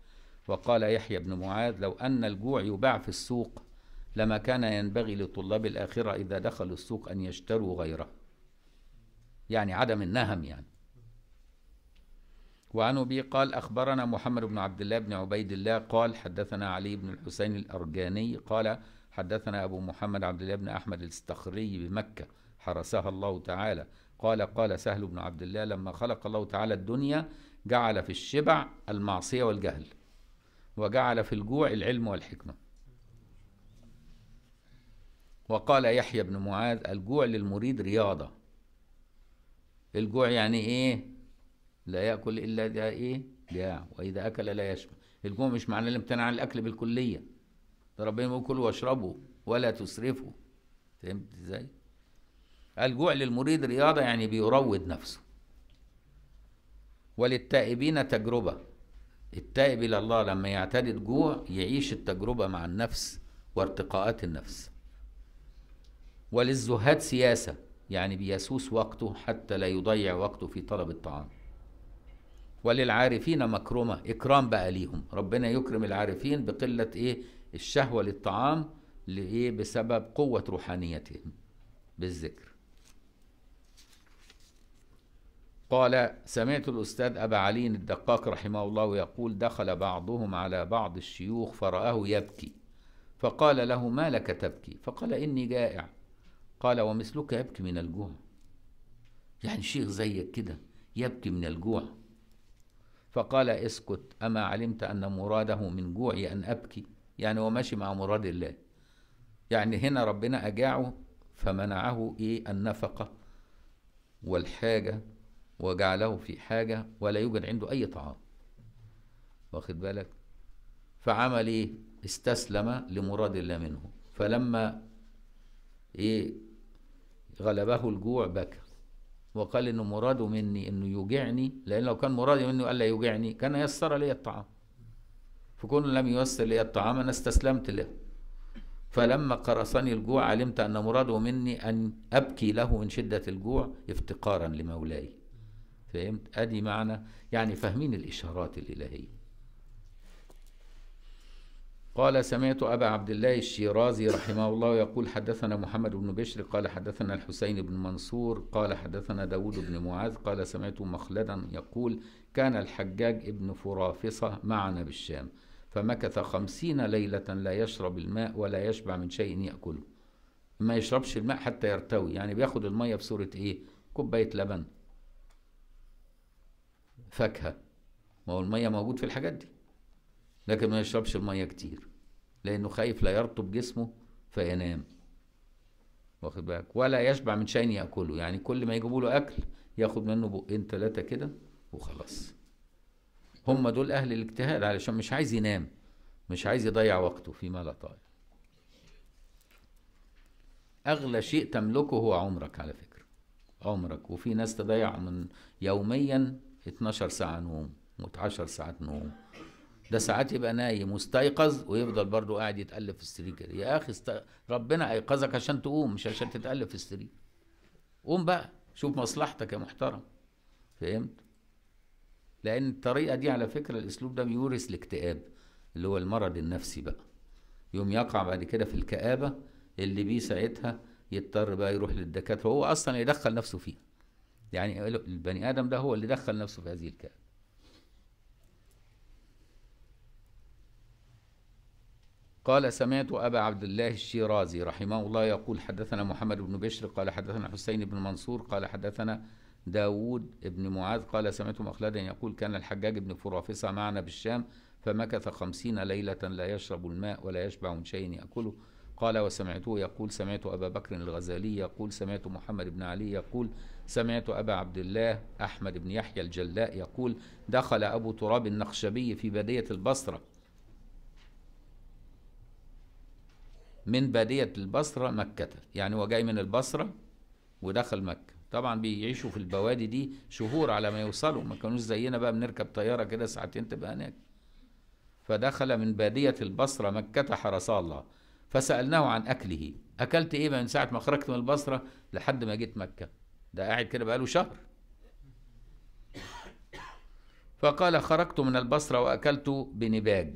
Speaker 1: وقال يحيى بن معاذ لو أن الجوع يباع في السوق لما كان ينبغي لطلاب الآخرة إذا دخلوا السوق أن يشتروا غيره يعني عدم النهم يعني وعن أبي قال أخبرنا محمد بن عبد الله بن عبيد الله قال حدثنا علي بن الحسين الأرجاني قال حدثنا أبو محمد عبد الله بن أحمد الاستخري بمكة حرسها الله تعالى قال قال سهل بن عبد الله لما خلق الله تعالى الدنيا جعل في الشبع المعصية والجهل وجعل في الجوع العلم والحكمة وقال يحيى بن معاذ الجوع للمريد رياضة الجوع يعني إيه لا يأكل إلا ذا إيه جاع وإذا أكل لا يشبع الجوع مش معناه الامتناع عن الأكل بالكلية ده ربنا بيقول كلوا واشربوا ولا تسرفوا فهمت ازاي؟ الجوع للمريد رياضة يعني بيروض نفسه وللتائبين تجربة التائب إلى الله لما يعتدي الجوع يعيش التجربة مع النفس وارتقاءات النفس وللزهاد سياسة يعني بيسوس وقته حتى لا يضيع وقته في طلب الطعام وللعارفين مكرمة إكرام بقى ليهم ربنا يكرم العارفين بقلة إيه الشهوة للطعام لإيه بسبب قوة روحانيتهم بالذكر قال سمعت الأستاذ أبا علي الدقاق رحمه الله يقول دخل بعضهم على بعض الشيوخ فرآه يبكي فقال له ما لك تبكي فقال إني جائع قال ومثلك يبكي من الجوع يعني شيخ زيك كده يبكي من الجوع فقال اسكت أما علمت أن مراده من جوعي أن أبكي يعني هو ماشي مع مراد الله يعني هنا ربنا أجاعه فمنعه إيه النفقة والحاجة وجعله في حاجة ولا يوجد عنده أي طعام واخد بالك فعمل إيه استسلم لمراد الله منه فلما إيه غلبه الجوع بكى وقال إن مراده مني إنه يوجعني لأن لو كان مراده مني ألا يوجعني كان يسر لي الطعام فكون لم ييسر لي الطعام أنا استسلمت له فلما قرصني الجوع علمت أن مراده مني أن أبكي له من شدة الجوع افتقارا لمولاي فهمت أدي معنى يعني فاهمين الإشارات الإلهية قال سمعت أبا عبد الله الشيرازي رحمه الله يقول حدثنا محمد بن بشر قال حدثنا الحسين بن منصور قال حدثنا داود بن معاذ قال سمعت مخلدا يقول كان الحجاج ابن فرافصة معنا بالشام فمكث خمسين ليلة لا يشرب الماء ولا يشبع من شيء يأكله ما يشربش الماء حتى يرتوي يعني بياخد المية بصورة ايه كوباية لبن فاكهة ما هو المية موجود في الحاجات دي لكن ما يشربش المية كتير لأنه خايف لا يرطب جسمه فينام واخد بالك ولا يشبع من شيء ياكله يعني كل ما يجيبوا له اكل ياخد منه بقين ثلاثه كده وخلاص هم دول اهل الاجتهاد علشان مش عايز ينام مش عايز يضيع وقته فيما لا طائل اغلى شيء تملكه هو عمرك على فكره عمرك وفي ناس تضيع من يوميا 12 ساعه نوم و10 ساعات نوم ده ساعات يبقى نايم مستيقظ ويفضل برضه قاعد يتألف في السرير كده يا اخي است... ربنا ايقظك عشان تقوم مش عشان تتألف في السرير قوم بقى شوف مصلحتك يا محترم فهمت لأن الطريقة دي على فكرة الأسلوب ده بيورث الاكتئاب اللي هو المرض النفسي بقى يوم يقع بعد كده في الكآبة اللي بيه ساعتها يضطر بقى يروح للدكاترة هو أصلا يدخل نفسه فيها يعني البني آدم ده هو اللي دخل نفسه في هذه الكآبة قال سمعت أبا عبد الله الشيرازي رحمه الله يقول حدثنا محمد بن بشر قال حدثنا حسين بن منصور قال حدثنا داود بن معاذ قال سمعت مخلدا يقول كان الحجاج بن فرافصة معنا بالشام فمكث خمسين ليلة لا يشرب الماء ولا يشبع من شيء يأكله قال وسمعته يقول سمعت أبا بكر الغزالي يقول سمعت محمد بن علي يقول سمعت أبا عبد الله أحمد بن يحيى الجلاء يقول دخل أبو تراب النخشبي في بادية البصرة من بادية البصرة مكة يعني هو جاي من البصرة ودخل مكة طبعا بيعيشوا في البوادي دي شهور على ما يوصلوا ما كانوش زينا بقى بنركب طياره كده ساعتين تبقى هناك فدخل من باديه البصره مكه حرس الله فسالناه عن اكله اكلت ايه من ساعه ما خرجت من البصره لحد ما جيت مكه ده قاعد كده بقاله شهر فقال خرجت من البصره واكلت بنباج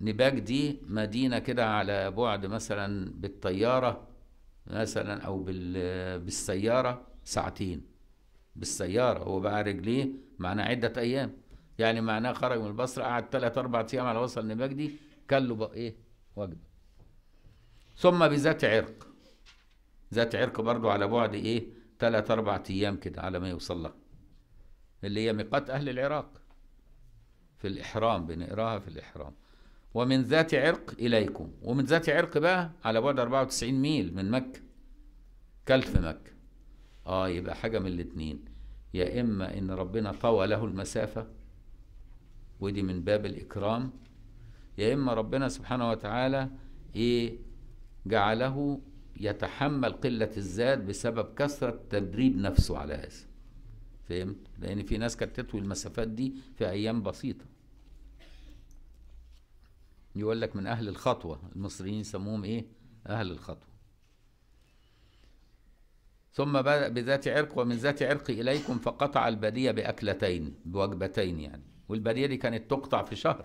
Speaker 1: نباج دي مدينه كده على بعد مثلا بالطياره مثلا او بالسياره ساعتين بالسيارة هو بقى رجليه معناه عدة أيام يعني معناه خرج من البصرة قعد ثلاث أربع أيام على وصل لمجدي كله بقى إيه وجبة ثم بذات عرق ذات عرق برضو على بعد إيه ثلاث أربع أيام كده على ما يوصل لها اللي هي ميقات أهل العراق في الإحرام بنقراها في الإحرام ومن ذات عرق إليكم ومن ذات عرق بقى على بعد 94 ميل من مكة كلف مكة اه يبقى حاجة من الاتنين يا إما إن ربنا طوى له المسافة ودي من باب الإكرام يا إما ربنا سبحانه وتعالى إيه جعله يتحمل قلة الزاد بسبب كثرة تدريب نفسه على هذا فهمت؟ لأن في ناس كانت تطوي المسافات دي في أيام بسيطة يقول لك من أهل الخطوة المصريين يسموهم إيه؟ أهل الخطوة ثم بدأ بذات عرق ومن ذات عرق إليكم فقطع البادية بأكلتين بوجبتين يعني والبادية دي كانت تقطع في شهر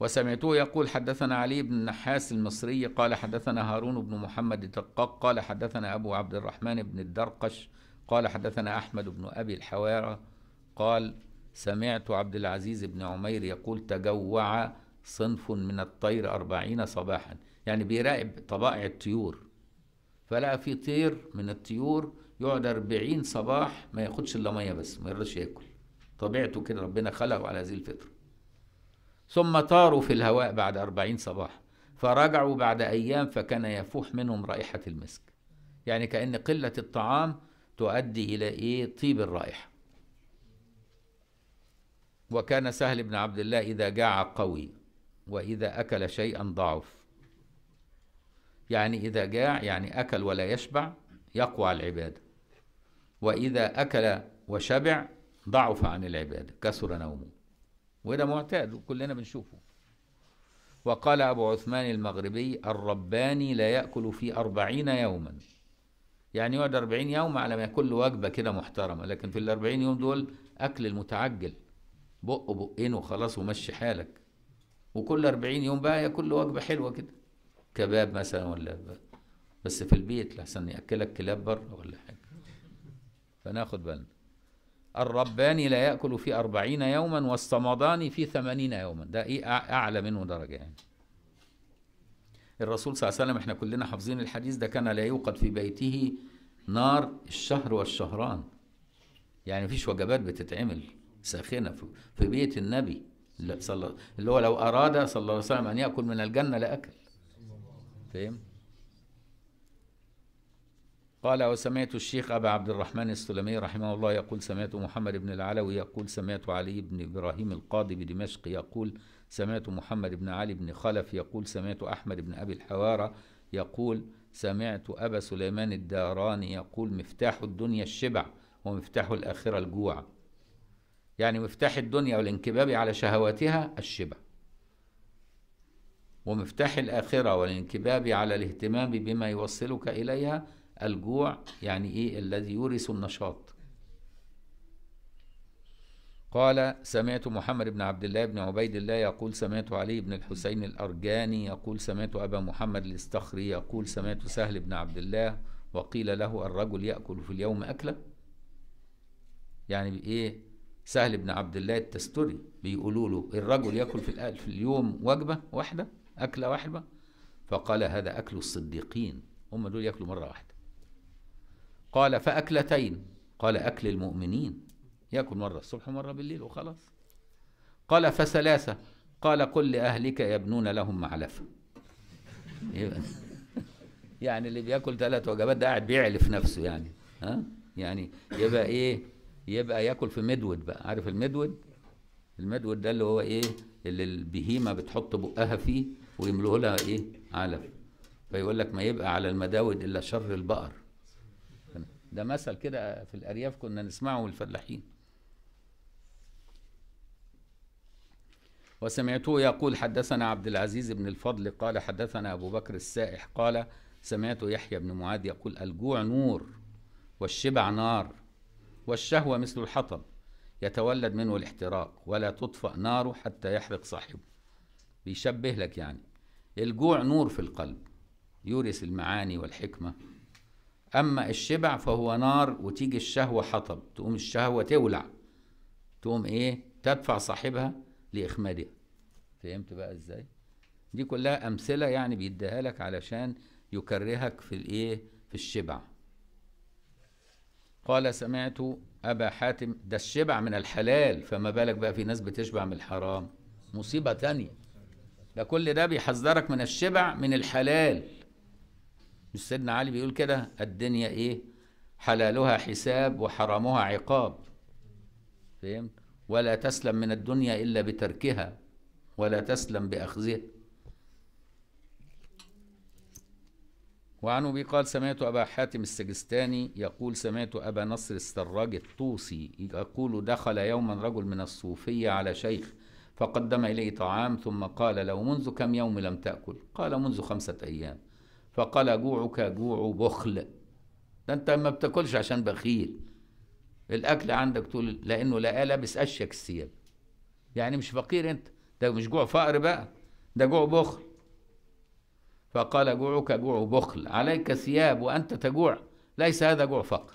Speaker 1: وسمعته يقول حدثنا علي بن النحاس المصري قال حدثنا هارون بن محمد الدقاق قال حدثنا أبو عبد الرحمن بن الدرقش قال حدثنا أحمد بن أبي الحوارة قال سمعت عبد العزيز بن عمير يقول تجوع صنف من الطير أربعين صباحا يعني بيراقب طبائع الطيور فلقى في طير من الطيور يقعد 40 صباح ما ياخدش الا ميه بس ما يرضاش ياكل طبيعته كده ربنا خلقه على هذه الفطره ثم طاروا في الهواء بعد 40 صباح فرجعوا بعد أيام فكان يفوح منهم رائحة المسك يعني كأن قلة الطعام تؤدي إلى إيه طيب الرائحة وكان سهل بن عبد الله إذا جاع قوي وإذا أكل شيئا ضعف يعني إذا جاع يعني أكل ولا يشبع يقوى على العبادة وإذا أكل وشبع ضعف عن العبادة كسر نومه وده معتاد وكلنا بنشوفه وقال أبو عثمان المغربي الرباني لا يأكل في أربعين يوما يعني يقعد أربعين يوم على ما يكون له وجبة كده محترمة لكن في الأربعين يوم دول أكل المتعجل بق بقين وخلاص ومشي حالك وكل أربعين يوم بقى ياكل له وجبة حلوة كده كباب مثلا ولا بس في البيت لحسن ياكلك كلاب بره ولا حاجه فناخد بالنا الرباني لا ياكل في أربعين يوما والصمداني في ثمانين يوما ده ايه اعلى منه درجه يعني الرسول صلى الله عليه وسلم احنا كلنا حافظين الحديث ده كان لا يوقد في بيته نار الشهر والشهران يعني مفيش وجبات بتتعمل ساخنه في بيت النبي اللي هو لو اراد صلى الله عليه وسلم ان ياكل من الجنه لاكل فاهم قال وسمعت الشيخ أبا عبد الرحمن السلمي رحمه الله يقول سمعت محمد بن العلوي يقول سمعت علي بن إبراهيم القاضي بدمشق يقول سمعت محمد بن علي بن خلف يقول سمعت أحمد بن أبي الحوارة يقول سمعت أبا سليمان الداراني يقول مفتاح الدنيا الشبع ومفتاح الآخرة الجوع يعني مفتاح الدنيا والانكباب على شهواتها الشبع ومفتاح الآخرة والانكباب على الاهتمام بما يوصلك إليها الجوع يعني إيه الذي يورث النشاط قال سمعت محمد بن عبد الله بن عبيد الله يقول سمعت علي بن الحسين الأرجاني يقول سمعت أبا محمد الاستخري يقول سمعت سهل بن عبد الله وقيل له الرجل يأكل في اليوم أكلة يعني إيه سهل بن عبد الله التستري بيقولوا له الرجل يأكل في, في اليوم وجبة واحدة أكلة واحدة فقال هذا أكل الصديقين هم دول يأكلوا مرة واحدة قال فأكلتين قال أكل المؤمنين يأكل مرة الصبح ومرة بالليل وخلاص قال فثلاثة قال قل لأهلك يبنون لهم معلفة يعني اللي بياكل ثلاث وجبات ده قاعد بيعلف نفسه يعني ها يعني يبقى ايه يبقى ياكل في مدود بقى عارف المدود المدود ده اللي هو ايه اللي البهيمه بتحط بقها فيه ويملوا لها ايه علف فيقول لك ما يبقى على المداود الا شر البقر ده مثل كده في الارياف كنا نسمعه من الفلاحين وسمعته يقول حدثنا عبد العزيز بن الفضل قال حدثنا ابو بكر السائح قال سمعت يحيى بن معاذ يقول الجوع نور والشبع نار والشهوه مثل الحطب يتولد منه الاحتراق ولا تطفأ ناره حتى يحرق صاحبه بيشبه لك يعني الجوع نور في القلب يورث المعاني والحكمة أما الشبع فهو نار وتيجي الشهوة حطب تقوم الشهوة تولع تقوم إيه تدفع صاحبها لإخمادها فهمت بقى إزاي دي كلها أمثلة يعني بيديها لك علشان يكرهك في الإيه في الشبع قال سمعت أبا حاتم ده الشبع من الحلال فما بالك بقى في ناس بتشبع من الحرام مصيبة تانية ده كل ده بيحذرك من الشبع من الحلال مش سيدنا علي بيقول كده الدنيا ايه حلالها حساب وحرامها عقاب فهمت ولا تسلم من الدنيا الا بتركها ولا تسلم باخذها وعنه قال سمعت أبا حاتم السجستاني يقول سمعت أبا نصر السراج الطوسي يقول دخل يوما رجل من الصوفية على شيخ فقدم إليه طعام ثم قال له منذ كم يوم لم تأكل قال منذ خمسة أيام فقال جوعك جوع بخل ده أنت ما بتاكلش عشان بخيل الأكل عندك طول لأنه لا لابس أشيك الثياب يعني مش فقير أنت ده مش جوع فقر بقى ده جوع بخل فقال جوعك جوع بخل عليك ثياب وأنت تجوع ليس هذا جوع فقر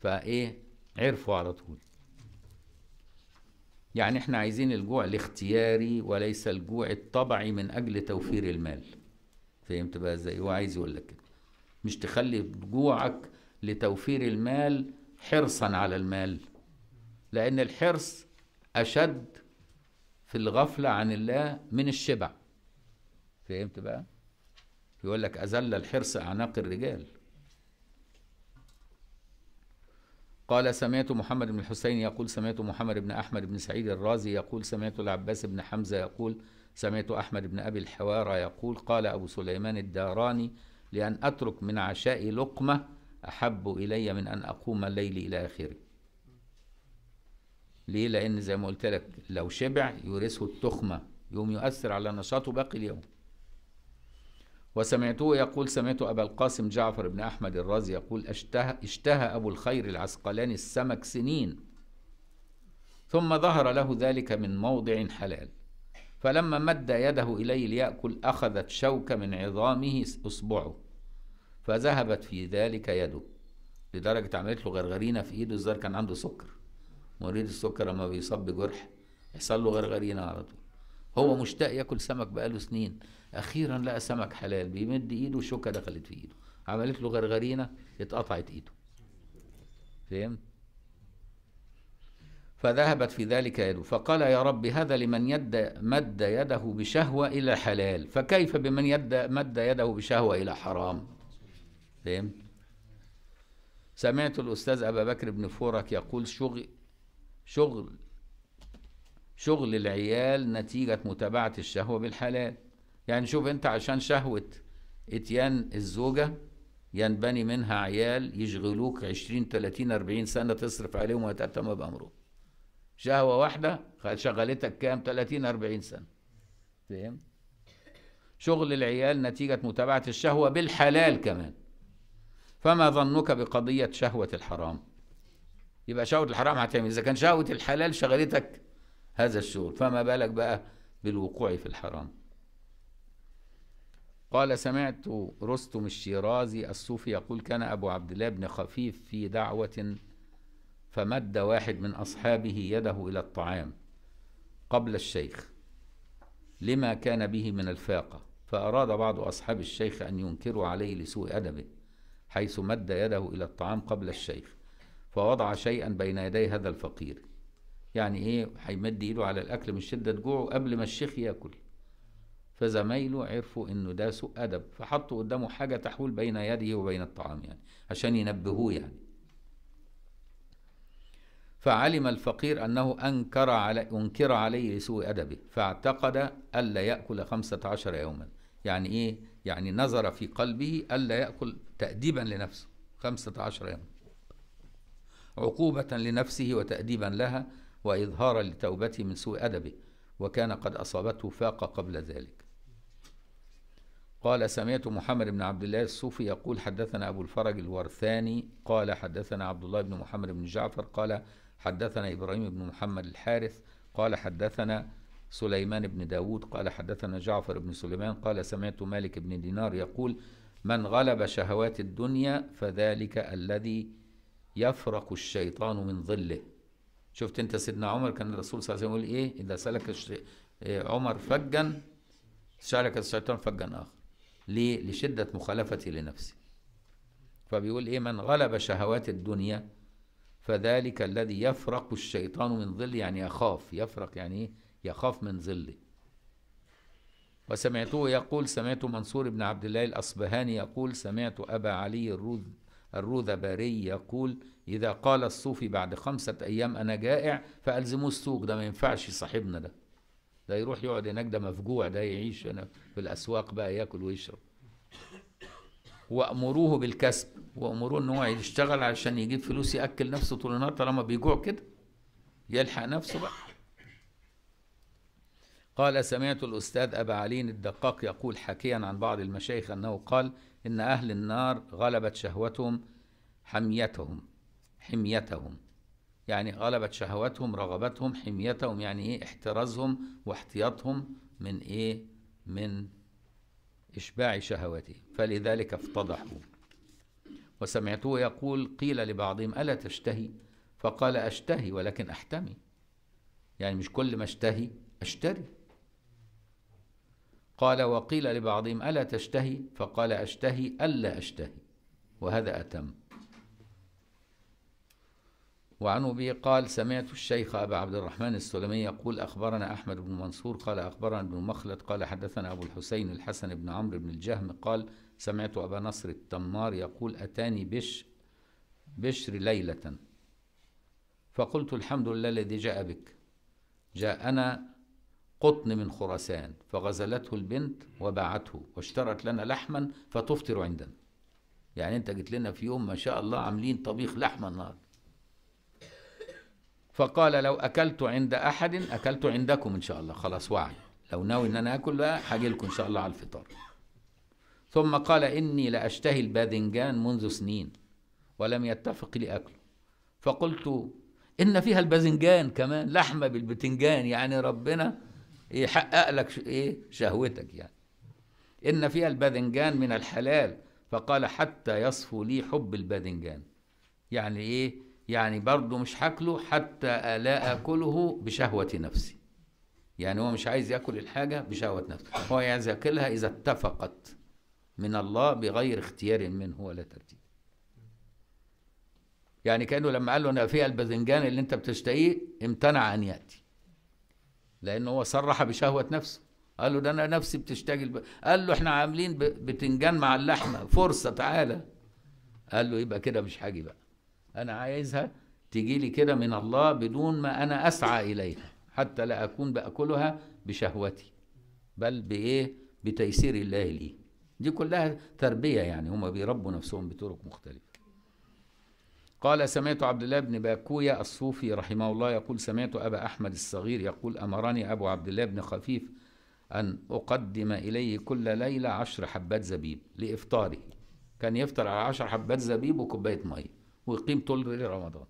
Speaker 1: فإيه عرفوا على طول يعني احنا عايزين الجوع الاختياري وليس الجوع الطبعي من اجل توفير المال فهمت بقى ازاي هو عايز يقول لك كده مش تخلي جوعك لتوفير المال حرصا على المال لان الحرص اشد في الغفله عن الله من الشبع فهمت بقى يقول لك اذل الحرص اعناق الرجال قال سمعت محمد بن الحسين يقول سمعت محمد بن أحمد بن سعيد الرازي يقول سمعت العباس بن حمزة يقول سمعت أحمد بن أبي الحوارى يقول قال أبو سليمان الداراني لأن أترك من عشائي لقمة أحب إلي من أن أقوم الليل إلى آخره ليه لأن زي ما قلت لك لو شبع يورثه التخمة يوم يؤثر على نشاطه باقي اليوم وسمعته يقول سمعت أبا القاسم جعفر بن أحمد الرازي يقول اشتهى, اشتهى أبو الخير العسقلاني السمك سنين ثم ظهر له ذلك من موضع حلال فلما مد يده إليه ليأكل أخذت شوكة من عظامه أصبعه فذهبت في ذلك يده لدرجة عملت له غرغرينة في إيده الزر كان عنده سكر مريض السكر لما بيصاب بجرح يحصل له غرغرينة على طول هو مشتاق ياكل سمك بقاله سنين اخيرا لقى سمك حلال بيمد ايده شوكه دخلت في ايده عملت له غرغرينه اتقطعت ايده فهمت فذهبت في ذلك يده فقال يا رب هذا لمن يد مد يده بشهوة إلى حلال فكيف بمن يد مد يده بشهوة إلى حرام فهمت سمعت الأستاذ أبا بكر بن فورك يقول شغل شغل شغل العيال نتيجة متابعة الشهوة بالحلال يعني شوف انت عشان شهوة اتيان الزوجة ينبني منها عيال يشغلوك عشرين تلاتين أربعين سنة تصرف عليهم وتأتم بأمرهم شهوة واحدة شغلتك كام تلاتين أربعين سنة فهم؟ شغل العيال نتيجة متابعة الشهوة بالحلال كمان فما ظنك بقضية شهوة الحرام يبقى شهوة الحرام هتعمل إيه؟ إذا كان شهوة الحلال شغلتك هذا الشغل فما بالك بقى بالوقوع في الحرام قال سمعت رستم الشيرازي الصوفي يقول كان أبو عبد الله بن خفيف في دعوة فمد واحد من أصحابه يده إلى الطعام قبل الشيخ لما كان به من الفاقة فأراد بعض أصحاب الشيخ أن ينكروا عليه لسوء أدبه حيث مد يده إلى الطعام قبل الشيخ فوضع شيئا بين يدي هذا الفقير يعني ايه هيمد ايده على الاكل من شده جوعه قبل ما الشيخ ياكل فزمايله عرفوا انه ده سوء ادب فحطوا قدامه حاجه تحول بين يده وبين الطعام يعني عشان ينبهوه يعني فعلم الفقير انه انكر على انكر عليه لسوء ادبه فاعتقد الا ياكل خمسة عشر يوما يعني ايه يعني نظر في قلبه الا ياكل تاديبا لنفسه خمسة عشر يوما عقوبة لنفسه وتأديبا لها وإظهارا لتوبته من سوء أدبه وكان قد أصابته فاقة قبل ذلك قال سمعت محمد بن عبد الله الصوفي يقول حدثنا أبو الفرج الورثاني قال حدثنا عبد الله بن محمد بن جعفر قال حدثنا إبراهيم بن محمد الحارث قال حدثنا سليمان بن داود قال حدثنا جعفر بن سليمان قال سمعت مالك بن دينار يقول من غلب شهوات الدنيا فذلك الذي يفرق الشيطان من ظله شفت انت سيدنا عمر كان الرسول صلى الله عليه وسلم يقول ايه اذا سلك إيه، عمر فجا سلك الشيطان فجا اخر ليه لشده مخالفتي لنفسي فبيقول ايه من غلب شهوات الدنيا فذلك الذي يفرق الشيطان من ظله يعني يخاف يفرق يعني ايه يخاف من ظله وسمعته يقول سمعت منصور بن عبد الله الأصبهاني يقول سمعت أبا علي الرذ الروذباري يقول إذا قال الصوفي بعد خمسة أيام أنا جائع فألزموه السوق ده ما ينفعش صاحبنا ده ده يروح يقعد هناك ده مفجوع ده يعيش أنا في الأسواق بقى ياكل ويشرب وأمروه بالكسب وأمروه إن هو يشتغل عشان يجيب فلوس يأكل نفسه طول النهار طالما بيجوع كده يلحق نفسه بقى قال سمعت الأستاذ أبا علي الدقاق يقول حكيا عن بعض المشايخ أنه قال إن أهل النار غلبت شهوتهم حميتهم حميتهم يعني غلبت شهوتهم رغبتهم حميتهم يعني إيه احترازهم واحتياطهم من إيه من إشباع شهوته فلذلك افتضحوا وسمعته يقول قيل لبعضهم ألا تشتهي فقال أشتهي ولكن أحتمي يعني مش كل ما اشتهي أشتري قال وقيل لبعضهم ألا تشتهي فقال أشتهي ألا أشتهي وهذا أتم وعن أبي قال سمعت الشيخ أبا عبد الرحمن السلمي يقول أخبرنا أحمد بن منصور قال أخبرنا ابن مخلد قال حدثنا أبو الحسين الحسن بن عمرو بن الجهم قال سمعت أبا نصر التمار يقول أتاني بش بشر ليلة فقلت الحمد لله الذي جاء بك جاءنا قطن من خراسان فغزلته البنت وباعته واشترت لنا لحما فتفطر عندنا يعني انت جيت لنا في يوم ما شاء الله عاملين طبيخ لحمه النهارده فقال لو اكلت عند احد اكلت عندكم ان شاء الله خلاص وعي لو ناوي ان انا اكل بقى هاجي لكم ان شاء الله على الفطار ثم قال اني لاشتهي الباذنجان منذ سنين ولم يتفق لي اكله فقلت ان فيها الباذنجان كمان لحمه بالبتنجان يعني ربنا يحقق لك ايه شهوتك يعني ان فيها الباذنجان من الحلال فقال حتى يصفو لي حب الباذنجان يعني ايه يعني برضه مش هاكله حتى لا اكله بشهوه نفسي يعني هو مش عايز ياكل الحاجه بشهوه نفسه هو عايز ياكلها اذا اتفقت من الله بغير اختيار منه ولا ترتيب يعني كانه لما قال له انا في الباذنجان اللي انت بتشتهيه امتنع ان ياتي لأنه هو صرح بشهوة نفسه قال له ده أنا نفسي بتشتغل ب... قال له إحنا عاملين ب... بتنجان مع اللحمة فرصة تعالى قال له يبقى كده مش هاجي بقى أنا عايزها تجي لي كده من الله بدون ما أنا أسعى إليها حتى لا أكون بأكلها بشهوتي بل بإيه بتيسير الله لي دي كلها تربية يعني هم بيربوا نفسهم بطرق مختلفة قال سمعت عبد الله بن باكويا الصوفي رحمه الله يقول سمعت أبا أحمد الصغير يقول أمرني أبو عبد الله بن خفيف أن أقدم إليه كل ليلة عشر حبات زبيب لإفطاره كان يفطر على عشر حبات زبيب وكوباية مية ويقيم طول رمضان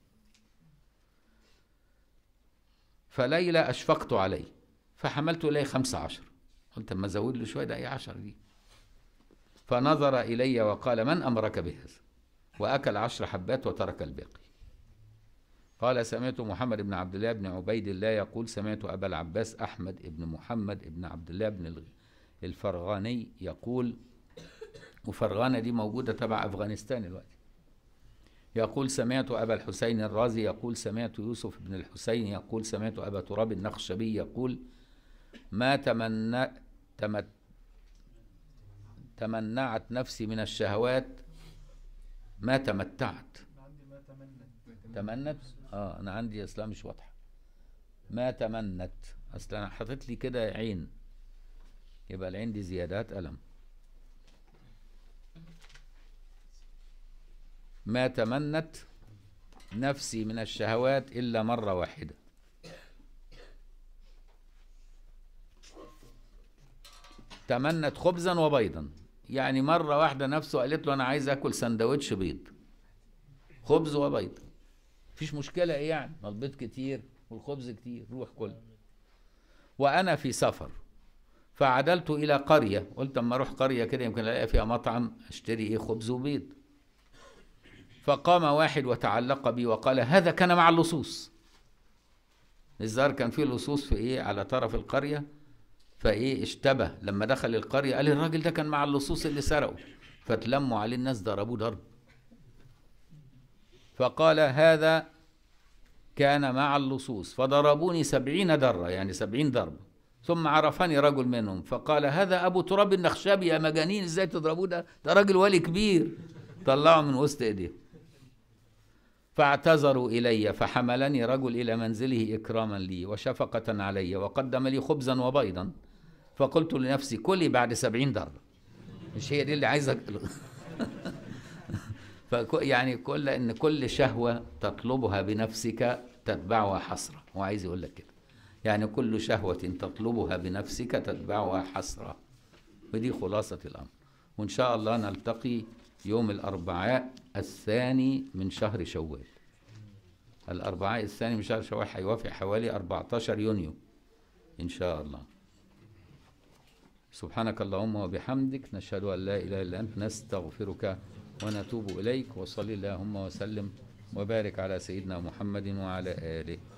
Speaker 1: فليلة أشفقت عليه فحملت إليه خمسة عشر قلت أما أزود له شوية ده أي عشر دي فنظر إلي وقال من أمرك بهذا وأكل عشر حبات وترك الباقي قال سمعت محمد بن عبد الله بن عبيد الله يقول سمعت أبا العباس أحمد بن محمد بن عبد الله بن الفرغاني يقول وفرغانة دي موجودة تبع أفغانستان الوقت يقول سمعت أبا الحسين الرازي يقول سمعت يوسف بن الحسين يقول سمعت أبا تراب النخشبي يقول ما تمنى تمت تمنعت نفسي من الشهوات ما تمتعت تمنت اه انا عندي اصلا مش واضحه ما تمنت اصل انا حاطط لي كده عين يبقى العين دي زيادات الم ما تمنت نفسي من الشهوات الا مره واحده تمنت خبزا وبيضا يعني مرة واحدة نفسه قالت له أنا عايز آكل سندوتش بيض خبز وبيض مفيش مشكلة إيه يعني ما البيض كتير والخبز كتير روح كل وأنا في سفر فعدلت إلى قرية قلت أما أروح قرية كده يمكن ألاقي فيها مطعم أشتري إيه خبز وبيض فقام واحد وتعلق بي وقال هذا كان مع اللصوص الظاهر كان في لصوص في إيه على طرف القرية فايه اشتبه لما دخل القريه قال الراجل ده كان مع اللصوص اللي سرقوا فتلموا عليه الناس ضربوه ضرب فقال هذا كان مع اللصوص فضربوني سبعين درة يعني سبعين ضربة ثم عرفني رجل منهم فقال هذا أبو تراب النخشبي يا مجانين إزاي تضربوه ده ده راجل ولي كبير طلعوا من وسط إيديهم فاعتذروا إلي فحملني رجل إلى منزله إكراما لي وشفقة علي وقدم لي خبزا وبيضا فقلت لنفسي كلي بعد سبعين ضربة مش هي دي اللي عايزة يعني كل ان كل شهوة تطلبها بنفسك تتبعها حسرة هو عايز يقول لك كده يعني كل شهوة تطلبها بنفسك تتبعها حسرة ودي خلاصة الأمر وإن شاء الله نلتقي يوم الأربعاء الثاني من شهر شوال الأربعاء الثاني من شهر شوال هيوافق حوالي 14 يونيو إن شاء الله سبحانك اللهم وبحمدك نشهد أن لا إله إلا أنت نستغفرك ونتوب إليك وصل اللهم وسلم وبارك على سيدنا محمد وعلى آله